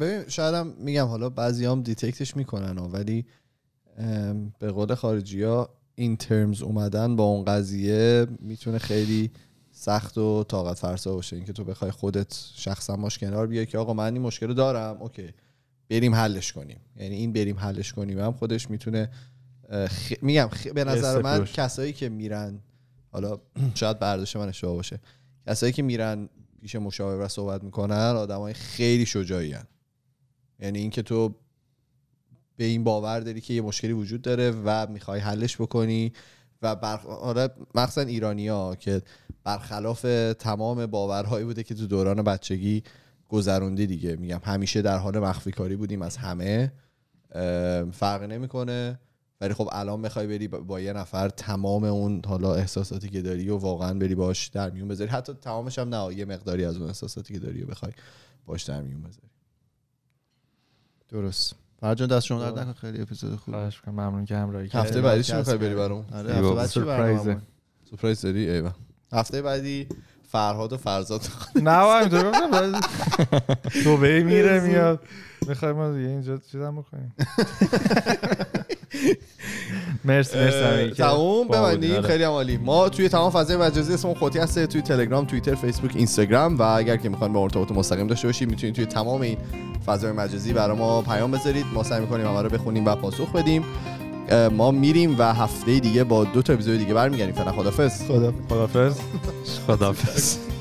ببین شاید هم میگم حالا بعضی هم دیتکتش میکنن ولی به قول خارجی ها این ترمز اومدن با اون قضیه میتونه خیلی سخت و طاقت فرسا باشه اینکه تو بخوای خودت شخصا ماش کنار بیای که آقا من این مشکل رو دارم اوکی بریم حلش کنیم یعنی این بریم حلش کنیم هم خودش میتونه میگم به نظر من کسایی که میرن حالا شاید برداشت من اشتباه باشه کسایی که میرن پیش مشاور و صحبت میکنن آدمای خیلی شجاعی هن. یعنی اینکه تو به این باور داری که یه مشکلی وجود داره و میخوای حلش بکنی و آره مخصوصا ایرانی ها که برخلاف تمام باورهایی بوده که تو دوران بچگی گذرونده دیگه میگم همیشه در حال مخفی کاری بودیم از همه فرق نمیکنه ولی خب الان میخوای بری با یه نفر تمام اون حالا احساساتی که داری و واقعا بری باش در میون بذاری حتی تمامش هم نه یه مقداری از اون احساساتی که داری و بخوای باش در میون بذاری درست فرجان دست شما درد نکن خیلی اپیزود خوب خواهش می‌کنم ممنون که همراهی کردید هفته بعدی چی می‌خوای بری برام آره هفته سورپرایز داری هفته بعدی فرهاد و فرزاد نه تو گفتم میره میاد میخوایم ما دیگه اینجا چیزم بکنیم مرسی مرسی تموم ببندیم خیلی عالی ما آره. توی تمام فضای مجازی اسم خودی هست توی تلگرام توییتر فیسبوک اینستاگرام و اگر که میخوان به ارتباط مستقیم داشته باشید میتونید توی تمام این فضای مجازی برای ما پیام بذارید ما سعی میکنیم همه رو بخونیم و پاسخ بدیم ما میریم و هفته دیگه با دو تا اپیزود دیگه برمیگردیم فعلا خدافظ خدا خدافظ خدافظ